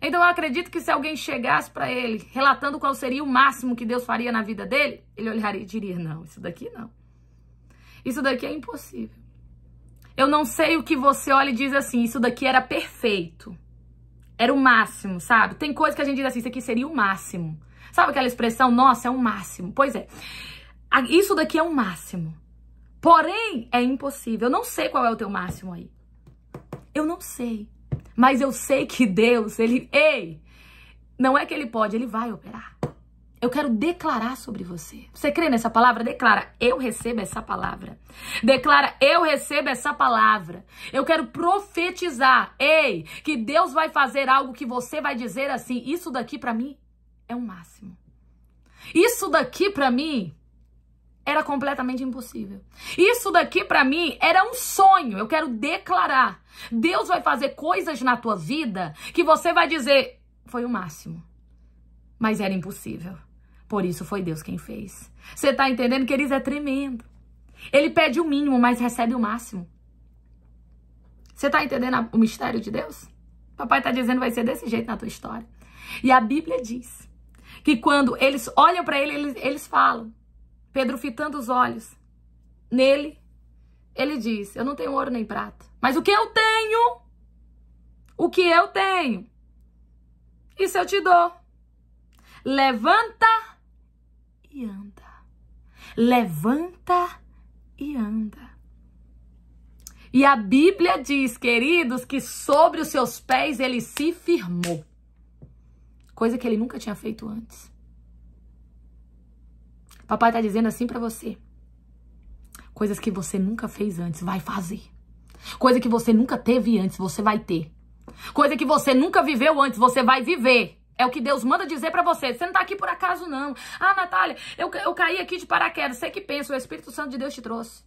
Então eu acredito que se alguém chegasse para ele relatando qual seria o máximo que Deus faria na vida dele, ele olharia e diria: não, isso daqui não. Isso daqui é impossível. Eu não sei o que você olha e diz assim: isso daqui era perfeito. Era o máximo, sabe? Tem coisa que a gente diz assim: isso aqui seria o máximo. Sabe aquela expressão, nossa, é um máximo? Pois é. Isso daqui é um máximo. Porém, é impossível. Eu não sei qual é o teu máximo aí. Eu não sei. Mas eu sei que Deus, ele, ei, não é que ele pode, ele vai operar. Eu quero declarar sobre você. Você crê nessa palavra? Declara, eu recebo essa palavra. Declara, eu recebo essa palavra. Eu quero profetizar, ei, que Deus vai fazer algo que você vai dizer assim, isso daqui para mim é o máximo. Isso daqui para mim era completamente impossível. Isso daqui para mim era um sonho. Eu quero declarar. Deus vai fazer coisas na tua vida que você vai dizer foi o máximo. Mas era impossível. Por isso foi Deus quem fez. Você tá entendendo que eles é tremendo. Ele pede o mínimo, mas recebe o máximo. Você tá entendendo o mistério de Deus? Papai tá dizendo vai ser desse jeito na tua história. E a Bíblia diz que quando eles olham para ele, eles, eles falam. Pedro fitando os olhos nele, ele diz: Eu não tenho ouro nem prata, mas o que eu tenho, o que eu tenho, isso eu te dou. Levanta e anda. Levanta e anda. E a Bíblia diz, queridos, que sobre os seus pés ele se firmou coisa que ele nunca tinha feito antes. Papai tá dizendo assim para você. Coisas que você nunca fez antes, vai fazer. Coisa que você nunca teve antes, você vai ter. Coisa que você nunca viveu antes, você vai viver. É o que Deus manda dizer para você. Você não tá aqui por acaso, não. Ah, Natália, eu, eu caí aqui de paraquedas. Você que pensa, o Espírito Santo de Deus te trouxe.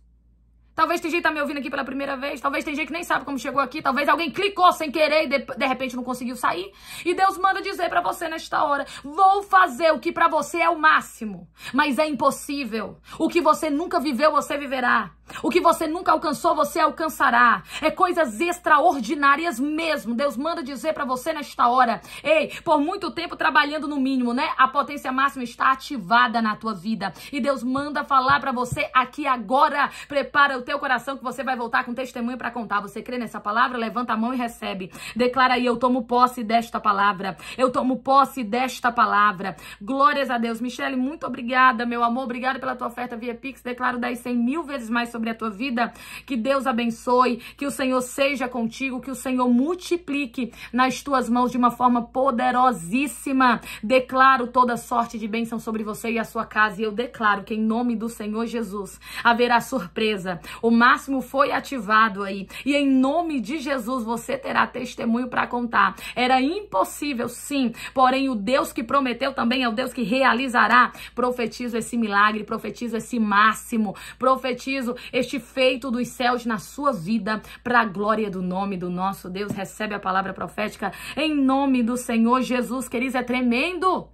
Talvez tem gente que tá me ouvindo aqui pela primeira vez. Talvez tem gente que nem sabe como chegou aqui. Talvez alguém clicou sem querer e de, de repente não conseguiu sair. E Deus manda dizer para você nesta hora: vou fazer o que para você é o máximo, mas é impossível. O que você nunca viveu, você viverá. O que você nunca alcançou, você alcançará. É coisas extraordinárias mesmo. Deus manda dizer para você nesta hora: ei, por muito tempo trabalhando no mínimo, né? A potência máxima está ativada na tua vida. E Deus manda falar para você aqui agora: prepara o teu coração que você vai voltar com testemunho para contar. Você crê nessa palavra? Levanta a mão e recebe. Declara aí: Eu tomo posse desta palavra. Eu tomo posse desta palavra. Glórias a Deus. Michele, muito obrigada, meu amor. Obrigada pela tua oferta via Pix. Declaro daí 100 mil vezes mais sobre a tua vida. Que Deus abençoe. Que o Senhor seja contigo. Que o Senhor multiplique nas tuas mãos de uma forma poderosíssima. Declaro toda sorte de bênção sobre você e a sua casa. E eu declaro que, em nome do Senhor Jesus, haverá surpresa. O máximo foi ativado aí. E em nome de Jesus você terá testemunho para contar. Era impossível, sim. Porém, o Deus que prometeu também é o Deus que realizará. Profetizo esse milagre, profetizo esse máximo, profetizo este feito dos céus na sua vida, para a glória do nome do nosso Deus. Recebe a palavra profética em nome do Senhor Jesus, queridos, é tremendo.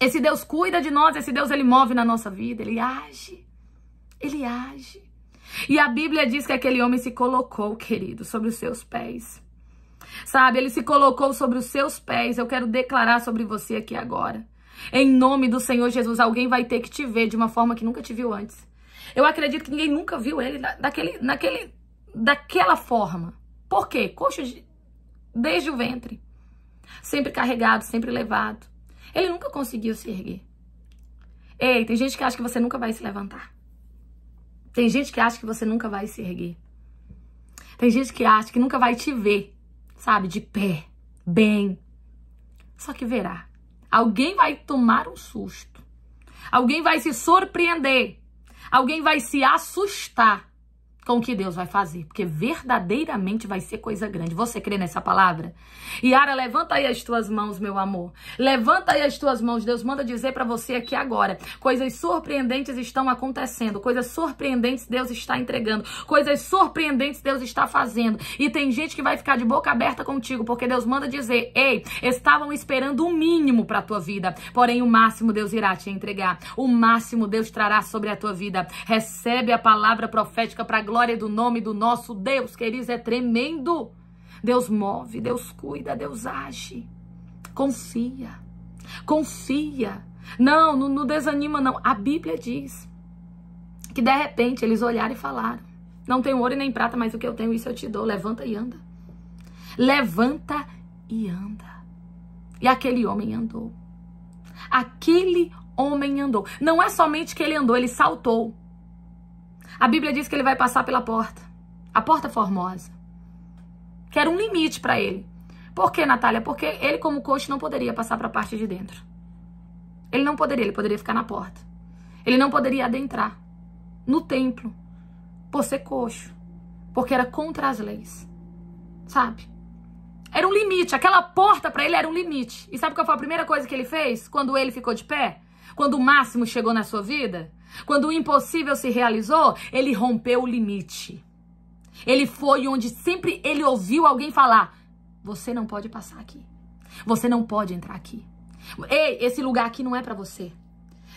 Esse Deus cuida de nós, esse Deus ele move na nossa vida, ele age. Ele age. E a Bíblia diz que aquele homem se colocou, querido, sobre os seus pés. Sabe, ele se colocou sobre os seus pés. Eu quero declarar sobre você aqui agora. Em nome do Senhor Jesus, alguém vai ter que te ver de uma forma que nunca te viu antes. Eu acredito que ninguém nunca viu ele daquele, naquele, daquela forma. Por quê? Coxa de, desde o ventre. Sempre carregado, sempre levado. Ele nunca conseguiu se erguer. Ei, tem gente que acha que você nunca vai se levantar. Tem gente que acha que você nunca vai se erguer. Tem gente que acha que nunca vai te ver, sabe, de pé, bem. Só que verá. Alguém vai tomar um susto. Alguém vai se surpreender. Alguém vai se assustar com o que Deus vai fazer, porque verdadeiramente vai ser coisa grande. Você crê nessa palavra? Yara, levanta aí as tuas mãos, meu amor. Levanta aí as tuas mãos. Deus manda dizer para você aqui agora. Coisas surpreendentes estão acontecendo, coisas surpreendentes Deus está entregando, coisas surpreendentes Deus está fazendo. E tem gente que vai ficar de boca aberta contigo, porque Deus manda dizer: "Ei, estavam esperando o um mínimo para tua vida, porém o máximo Deus irá te entregar. O máximo Deus trará sobre a tua vida. Recebe a palavra profética para glória glória do nome do nosso Deus, queridos, é tremendo. Deus move, Deus cuida, Deus age. Confia, confia. Não, não, não desanima, não. A Bíblia diz que de repente eles olharam e falaram: Não tenho ouro e nem prata, mas o que eu tenho, isso eu te dou. Levanta e anda. Levanta e anda. E aquele homem andou. Aquele homem andou. Não é somente que ele andou, ele saltou. A Bíblia diz que ele vai passar pela porta, a porta formosa. Que era um limite para ele. Por quê, Natália? Porque ele, como coach, não poderia passar para a parte de dentro. Ele não poderia, ele poderia ficar na porta. Ele não poderia adentrar no templo por ser coxo, porque era contra as leis. Sabe? Era um limite, aquela porta para ele era um limite. E sabe qual foi a primeira coisa que ele fez quando ele ficou de pé? Quando o máximo chegou na sua vida? Quando o impossível se realizou, ele rompeu o limite. Ele foi onde sempre ele ouviu alguém falar: você não pode passar aqui. Você não pode entrar aqui. Ei, esse lugar aqui não é para você.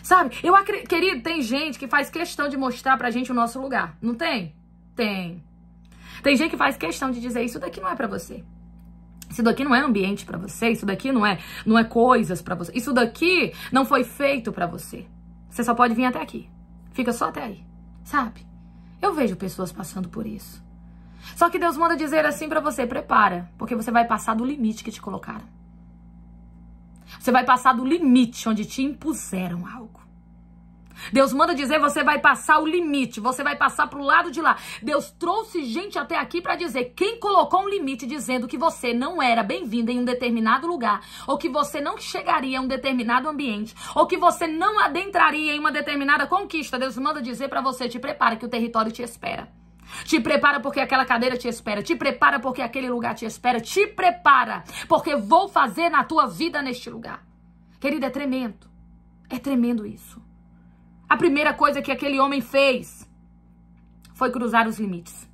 Sabe? Eu acredito, querido, tem gente que faz questão de mostrar pra gente o nosso lugar. Não tem? Tem. Tem gente que faz questão de dizer isso daqui não é para você. Isso daqui não é ambiente para você, isso daqui não é, não é coisas para você. Isso daqui não foi feito para você. Você só pode vir até aqui. Fica só até aí. Sabe? Eu vejo pessoas passando por isso. Só que Deus manda dizer assim para você: prepara, porque você vai passar do limite que te colocaram. Você vai passar do limite onde te impuseram algo. Deus manda dizer: você vai passar o limite, você vai passar para o lado de lá. Deus trouxe gente até aqui para dizer: quem colocou um limite dizendo que você não era bem-vindo em um determinado lugar, ou que você não chegaria a um determinado ambiente, ou que você não adentraria em uma determinada conquista, Deus manda dizer para você: te prepara que o território te espera. Te prepara porque aquela cadeira te espera. Te prepara porque aquele lugar te espera. Te prepara porque vou fazer na tua vida neste lugar. Querida, é tremendo. É tremendo isso. A primeira coisa que aquele homem fez foi cruzar os limites.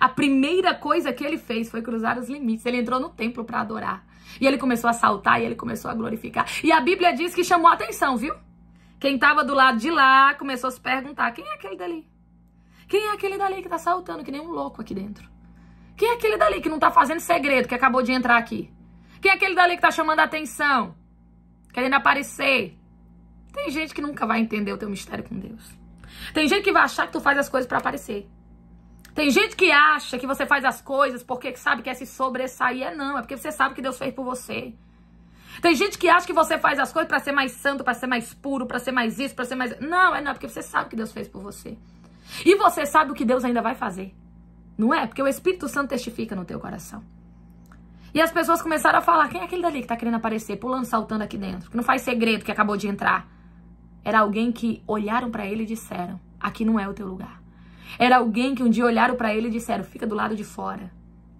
A primeira coisa que ele fez foi cruzar os limites. Ele entrou no templo para adorar. E ele começou a saltar e ele começou a glorificar. E a Bíblia diz que chamou a atenção, viu? Quem estava do lado de lá começou a se perguntar: quem é aquele dali? Quem é aquele dali que está saltando que nem um louco aqui dentro? Quem é aquele dali que não está fazendo segredo, que acabou de entrar aqui? Quem é aquele dali que está chamando a atenção? Querendo aparecer? Tem gente que nunca vai entender o teu mistério com Deus. Tem gente que vai achar que tu faz as coisas para aparecer. Tem gente que acha que você faz as coisas porque sabe que é se sobressair. É não, é porque você sabe que Deus fez por você. Tem gente que acha que você faz as coisas para ser mais santo, para ser mais puro, para ser mais isso, para ser mais. Não, é não, é porque você sabe que Deus fez por você. E você sabe o que Deus ainda vai fazer. Não é? Porque o Espírito Santo testifica no teu coração. E as pessoas começaram a falar: quem é aquele dali que tá querendo aparecer, pulando, saltando aqui dentro, que não faz segredo que acabou de entrar? Era alguém que olharam para ele e disseram: aqui não é o teu lugar. Era alguém que um dia olharam para ele e disseram: fica do lado de fora.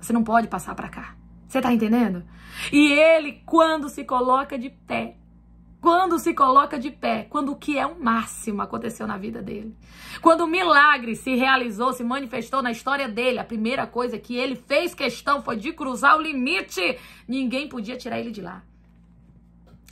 Você não pode passar para cá. Você está entendendo? E ele, quando se coloca de pé, quando se coloca de pé, quando o que é o um máximo aconteceu na vida dele. Quando o milagre se realizou, se manifestou na história dele, a primeira coisa que ele fez questão foi de cruzar o limite. Ninguém podia tirar ele de lá.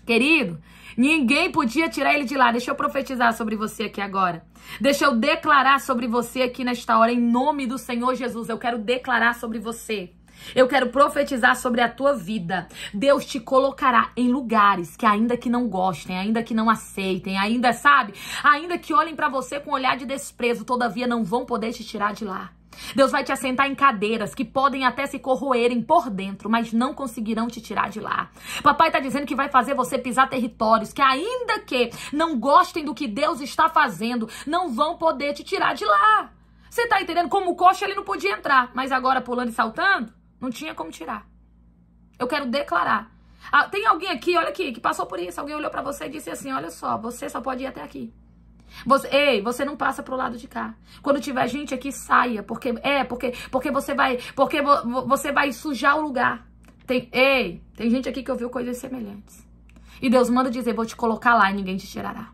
Querido, ninguém podia tirar ele de lá. Deixa eu profetizar sobre você aqui agora. Deixa eu declarar sobre você aqui nesta hora, em nome do Senhor Jesus. Eu quero declarar sobre você. Eu quero profetizar sobre a tua vida. Deus te colocará em lugares que ainda que não gostem, ainda que não aceitem, ainda sabe, ainda que olhem para você com olhar de desprezo, todavia não vão poder te tirar de lá. Deus vai te assentar em cadeiras que podem até se corroerem por dentro, mas não conseguirão te tirar de lá. Papai está dizendo que vai fazer você pisar territórios que, ainda que não gostem do que Deus está fazendo, não vão poder te tirar de lá. Você está entendendo? Como coxa ele não podia entrar, mas agora pulando e saltando, não tinha como tirar. Eu quero declarar. Ah, tem alguém aqui, olha aqui, que passou por isso. Alguém olhou para você e disse assim: Olha só, você só pode ir até aqui. Você, ei, você não passa pro lado de cá. Quando tiver gente aqui, saia, porque é, porque porque você vai, porque vo, você vai sujar o lugar. Tem, ei, tem gente aqui que ouviu coisas semelhantes. E Deus manda dizer, vou te colocar lá e ninguém te tirará.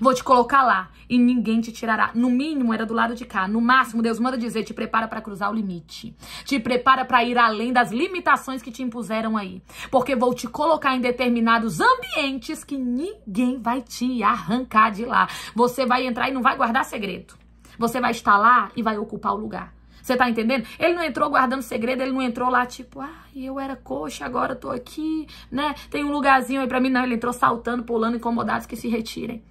Vou te colocar lá e ninguém te tirará. No mínimo era do lado de cá. No máximo, Deus manda dizer: te prepara para cruzar o limite. Te prepara para ir além das limitações que te impuseram aí. Porque vou te colocar em determinados ambientes que ninguém vai te arrancar de lá. Você vai entrar e não vai guardar segredo. Você vai estar lá e vai ocupar o lugar. Você tá entendendo? Ele não entrou guardando segredo, ele não entrou lá tipo, ah, eu era coxa, agora tô aqui, né? Tem um lugarzinho aí pra mim. Não, ele entrou saltando, pulando, incomodados que se retirem.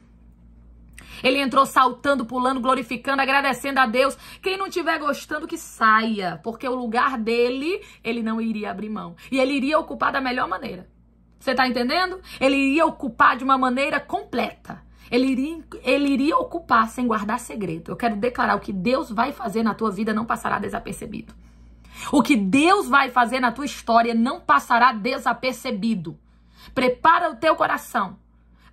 Ele entrou saltando, pulando, glorificando, agradecendo a Deus. Quem não estiver gostando, que saia, porque o lugar dele, ele não iria abrir mão. E ele iria ocupar da melhor maneira. Você está entendendo? Ele iria ocupar de uma maneira completa. Ele iria, ele iria ocupar sem guardar segredo. Eu quero declarar: o que Deus vai fazer na tua vida não passará desapercebido. O que Deus vai fazer na tua história não passará desapercebido. Prepara o teu coração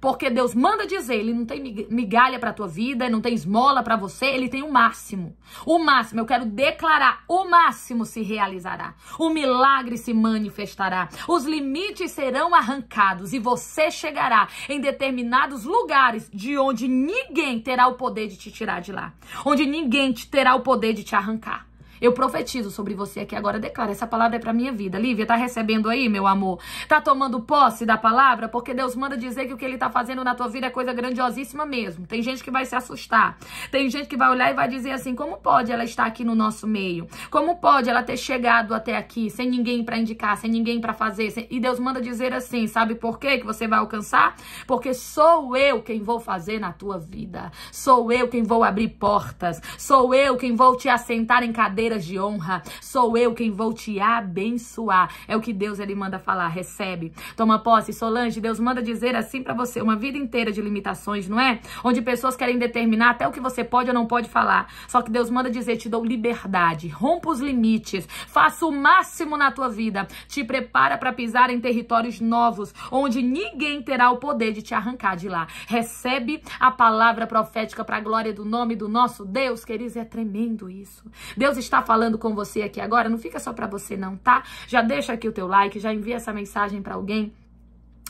porque Deus manda dizer, ele não tem migalha para tua vida, não tem esmola para você, ele tem o máximo. O máximo, eu quero declarar, o máximo se realizará. O milagre se manifestará. Os limites serão arrancados e você chegará em determinados lugares de onde ninguém terá o poder de te tirar de lá. Onde ninguém terá o poder de te arrancar. Eu profetizo sobre você aqui agora. Declara, essa palavra é para minha vida. Lívia, tá recebendo aí, meu amor? Tá tomando posse da palavra? Porque Deus manda dizer que o que ele tá fazendo na tua vida é coisa grandiosíssima mesmo. Tem gente que vai se assustar. Tem gente que vai olhar e vai dizer assim: como pode ela estar aqui no nosso meio? Como pode ela ter chegado até aqui sem ninguém para indicar, sem ninguém para fazer? Sem... E Deus manda dizer assim: sabe por quê que você vai alcançar? Porque sou eu quem vou fazer na tua vida. Sou eu quem vou abrir portas. Sou eu quem vou te assentar em cadeira cadeiras de honra. Sou eu quem vou te abençoar. É o que Deus ele manda falar, recebe. Toma posse, Solange, Deus manda dizer assim para você, uma vida inteira de limitações, não é? Onde pessoas querem determinar até o que você pode ou não pode falar. Só que Deus manda dizer, te dou liberdade, rompa os limites, faça o máximo na tua vida, te prepara para pisar em territórios novos, onde ninguém terá o poder de te arrancar de lá. Recebe a palavra profética para a glória do nome do nosso Deus, queridos, é tremendo isso. Deus está Tá falando com você aqui agora, não fica só para você não, tá? Já deixa aqui o teu like, já envia essa mensagem para alguém.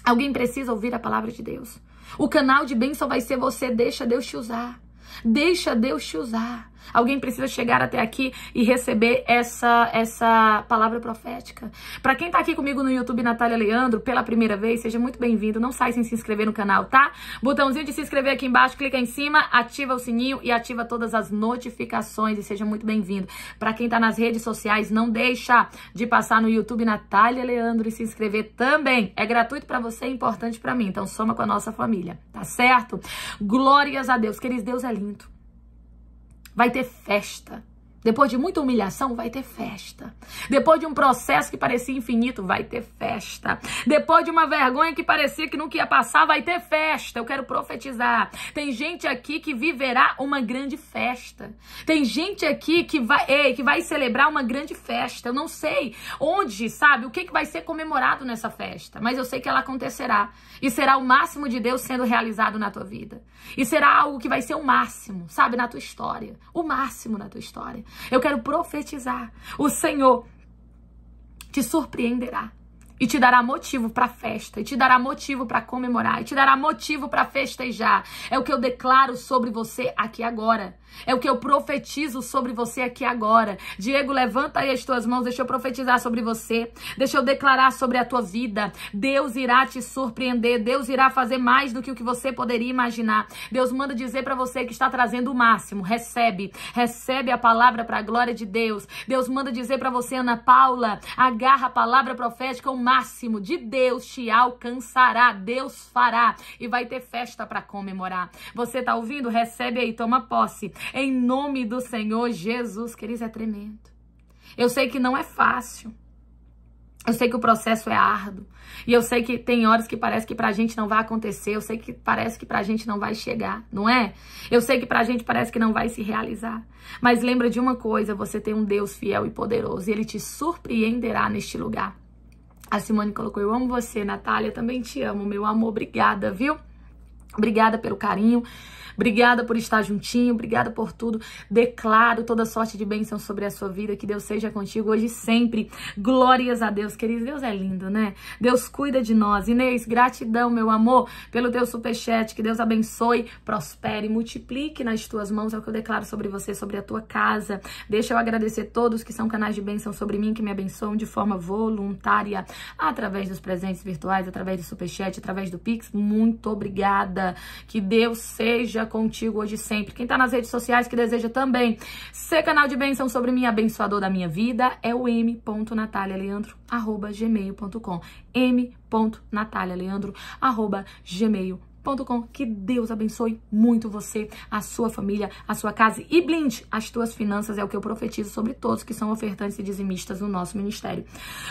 Alguém precisa ouvir a palavra de Deus. O canal de bênção vai ser você, deixa Deus te usar. Deixa Deus te usar. Alguém precisa chegar até aqui e receber essa, essa palavra profética. Para quem tá aqui comigo no YouTube, Natália Leandro, pela primeira vez, seja muito bem-vindo. Não sai sem se inscrever no canal, tá? Botãozinho de se inscrever aqui embaixo, clica em cima, ativa o sininho e ativa todas as notificações e seja muito bem-vindo. Para quem tá nas redes sociais, não deixa de passar no YouTube Natália Leandro e se inscrever também. É gratuito para você, e é importante para mim. Então soma com a nossa família, tá certo? Glórias a Deus, queridos, Deus é lindo vai ter festa. Depois de muita humilhação, vai ter festa. Depois de um processo que parecia infinito, vai ter festa. Depois de uma vergonha que parecia que nunca ia passar, vai ter festa. Eu quero profetizar. Tem gente aqui que viverá uma grande festa. Tem gente aqui que vai, ei, que vai celebrar uma grande festa. Eu não sei onde, sabe, o que, que vai ser comemorado nessa festa, mas eu sei que ela acontecerá. E será o máximo de Deus sendo realizado na tua vida. E será algo que vai ser o máximo, sabe, na tua história. O máximo na tua história. Eu quero profetizar. O Senhor te surpreenderá e te dará motivo para festa, e te dará motivo para comemorar, e te dará motivo para festejar. É o que eu declaro sobre você aqui agora. É o que eu profetizo sobre você aqui agora. Diego, levanta aí as tuas mãos, deixa eu profetizar sobre você, deixa eu declarar sobre a tua vida. Deus irá te surpreender, Deus irá fazer mais do que o que você poderia imaginar. Deus manda dizer para você que está trazendo o máximo. Recebe, recebe a palavra para a glória de Deus. Deus manda dizer para você, Ana Paula, agarra a palavra profética, o máximo de Deus te alcançará, Deus fará e vai ter festa para comemorar. Você tá ouvindo? Recebe aí, toma posse. Em nome do Senhor Jesus, queridos, é tremendo. Eu sei que não é fácil. Eu sei que o processo é árduo. E eu sei que tem horas que parece que pra gente não vai acontecer. Eu sei que parece que pra gente não vai chegar, não é? Eu sei que pra gente parece que não vai se realizar. Mas lembra de uma coisa: você tem um Deus fiel e poderoso. E ele te surpreenderá neste lugar. A Simone colocou: Eu amo você, Natália. Também te amo, meu amor. Obrigada, viu? Obrigada pelo carinho. Obrigada por estar juntinho, obrigada por tudo. Declaro toda sorte de bênção sobre a sua vida, que Deus seja contigo hoje e sempre. Glórias a Deus, queridos. Deus é lindo, né? Deus cuida de nós. Inês, gratidão, meu amor, pelo teu superchat. Que Deus abençoe, prospere, multiplique nas tuas mãos. É o que eu declaro sobre você, sobre a tua casa. Deixa eu agradecer todos que são canais de bênção sobre mim, que me abençoam de forma voluntária, através dos presentes virtuais, através do superchat, através do Pix. Muito obrigada. Que Deus seja contigo hoje e sempre. Quem tá nas redes sociais que deseja também ser canal de bênção sobre mim, abençoador da minha vida, é o m.natalialeandro.gmail.com m.natalialeandro.gmail.com com. Que Deus abençoe muito você, a sua família, a sua casa e blinde as tuas finanças. É o que eu profetizo sobre todos que são ofertantes e dizimistas no nosso ministério.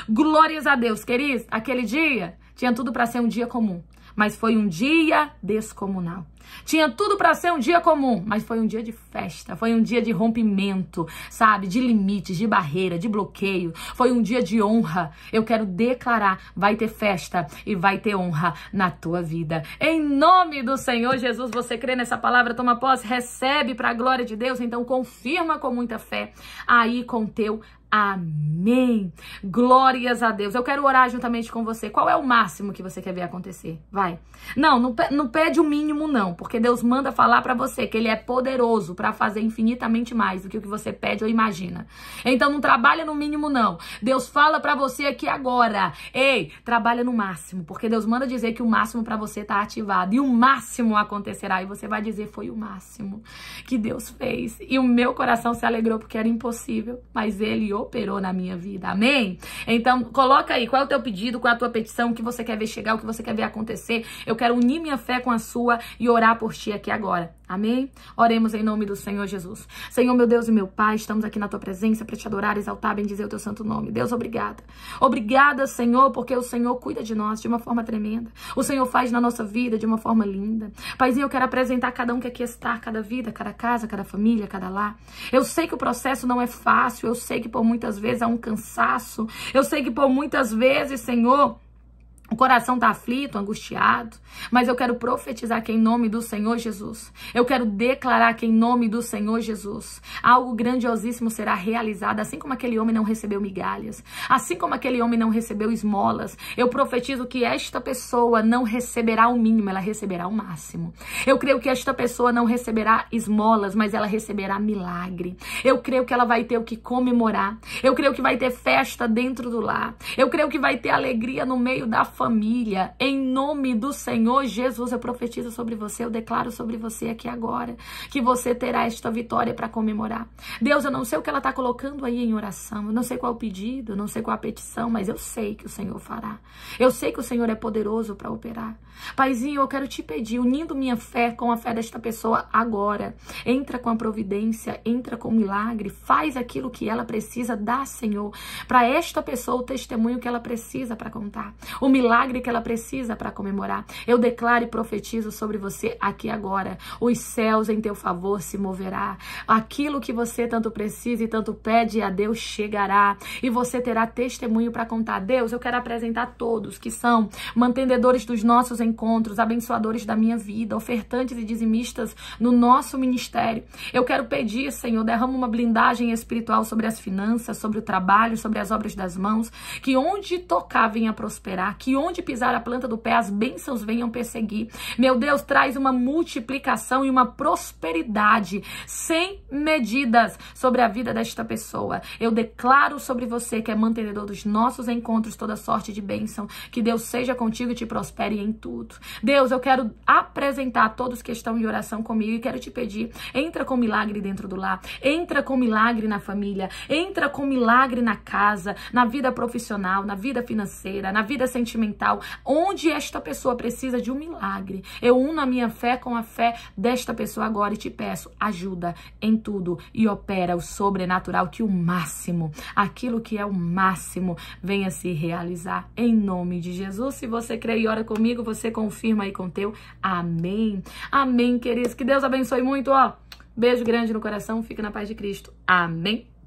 Glórias a Deus, queridos. Aquele dia tinha tudo para ser um dia comum, mas foi um dia descomunal. Tinha tudo para ser um dia comum, mas foi um dia de festa, foi um dia de rompimento, sabe? De limites, de barreira, de bloqueio. Foi um dia de honra. Eu quero declarar: vai ter festa e vai ter honra na tua vida. Em nome do Senhor Jesus, você crê nessa palavra, toma posse, recebe para a glória de Deus, então confirma com muita fé aí com teu Amém. Glórias a Deus. Eu quero orar juntamente com você. Qual é o máximo que você quer ver acontecer? Vai. Não, não, não pede o mínimo, não porque Deus manda falar para você que ele é poderoso para fazer infinitamente mais do que o que você pede ou imagina. Então não trabalha no mínimo não. Deus fala para você aqui agora. Ei, trabalha no máximo, porque Deus manda dizer que o máximo para você tá ativado e o máximo acontecerá e você vai dizer foi o máximo que Deus fez. E o meu coração se alegrou porque era impossível, mas ele operou na minha vida. Amém? Então coloca aí qual é o teu pedido, qual é a tua petição, o que você quer ver chegar, o que você quer ver acontecer. Eu quero unir minha fé com a sua e orar orar por ti aqui agora. Amém? Oremos em nome do Senhor Jesus. Senhor, meu Deus e meu Pai, estamos aqui na tua presença para te adorar, exaltar, bendizer o teu santo nome. Deus, obrigada. Obrigada, Senhor, porque o Senhor cuida de nós de uma forma tremenda. O Senhor faz na nossa vida de uma forma linda. Paizinho, eu quero apresentar cada um que aqui está, cada vida, cada casa, cada família, cada lar. Eu sei que o processo não é fácil, eu sei que por muitas vezes há é um cansaço, eu sei que por muitas vezes, Senhor, o coração está aflito, angustiado, mas eu quero profetizar que em nome do Senhor Jesus, eu quero declarar que em nome do Senhor Jesus, algo grandiosíssimo será realizado, assim como aquele homem não recebeu migalhas, assim como aquele homem não recebeu esmolas, eu profetizo que esta pessoa não receberá o mínimo, ela receberá o máximo. Eu creio que esta pessoa não receberá esmolas, mas ela receberá milagre. Eu creio que ela vai ter o que comemorar, eu creio que vai ter festa dentro do lar, eu creio que vai ter alegria no meio da família. Em nome do Senhor Jesus, eu profetizo sobre você, eu declaro sobre você aqui agora que você terá esta vitória para comemorar. Deus, eu não sei o que ela está colocando aí em oração, eu não sei qual é o pedido, não sei qual é a petição, mas eu sei que o Senhor fará. Eu sei que o Senhor é poderoso para operar. Paizinho, eu quero te pedir, unindo minha fé com a fé desta pessoa agora, entra com a providência, entra com o milagre, faz aquilo que ela precisa, dá, Senhor, para esta pessoa o testemunho que ela precisa para contar. O milagre milagre que ela precisa para comemorar. Eu declaro e profetizo sobre você aqui agora. Os céus em teu favor se moverá. Aquilo que você tanto precisa e tanto pede a Deus chegará. E você terá testemunho para contar. Deus, eu quero apresentar todos que são mantenedores dos nossos encontros, abençoadores da minha vida, ofertantes e dizimistas no nosso ministério. Eu quero pedir, Senhor, derrama uma blindagem espiritual sobre as finanças, sobre o trabalho, sobre as obras das mãos, que onde tocar venha prosperar, que onde pisar a planta do pé, as bênçãos venham perseguir. Meu Deus, traz uma multiplicação e uma prosperidade sem medidas sobre a vida desta pessoa. Eu declaro sobre você que é mantenedor dos nossos encontros toda sorte de bênção. Que Deus seja contigo e te prospere em tudo. Deus, eu quero apresentar a todos que estão em oração comigo e quero te pedir, entra com milagre dentro do lar, entra com milagre na família, entra com milagre na casa, na vida profissional, na vida financeira, na vida sentimental mental, onde esta pessoa precisa de um milagre. Eu uno a minha fé com a fé desta pessoa agora e te peço ajuda em tudo e opera o sobrenatural que o máximo, aquilo que é o máximo, venha se realizar em nome de Jesus. Se você crê e ora comigo, você confirma aí com teu. Amém. Amém, queridos. Que Deus abençoe muito, ó. Beijo grande no coração. Fica na paz de Cristo. Amém.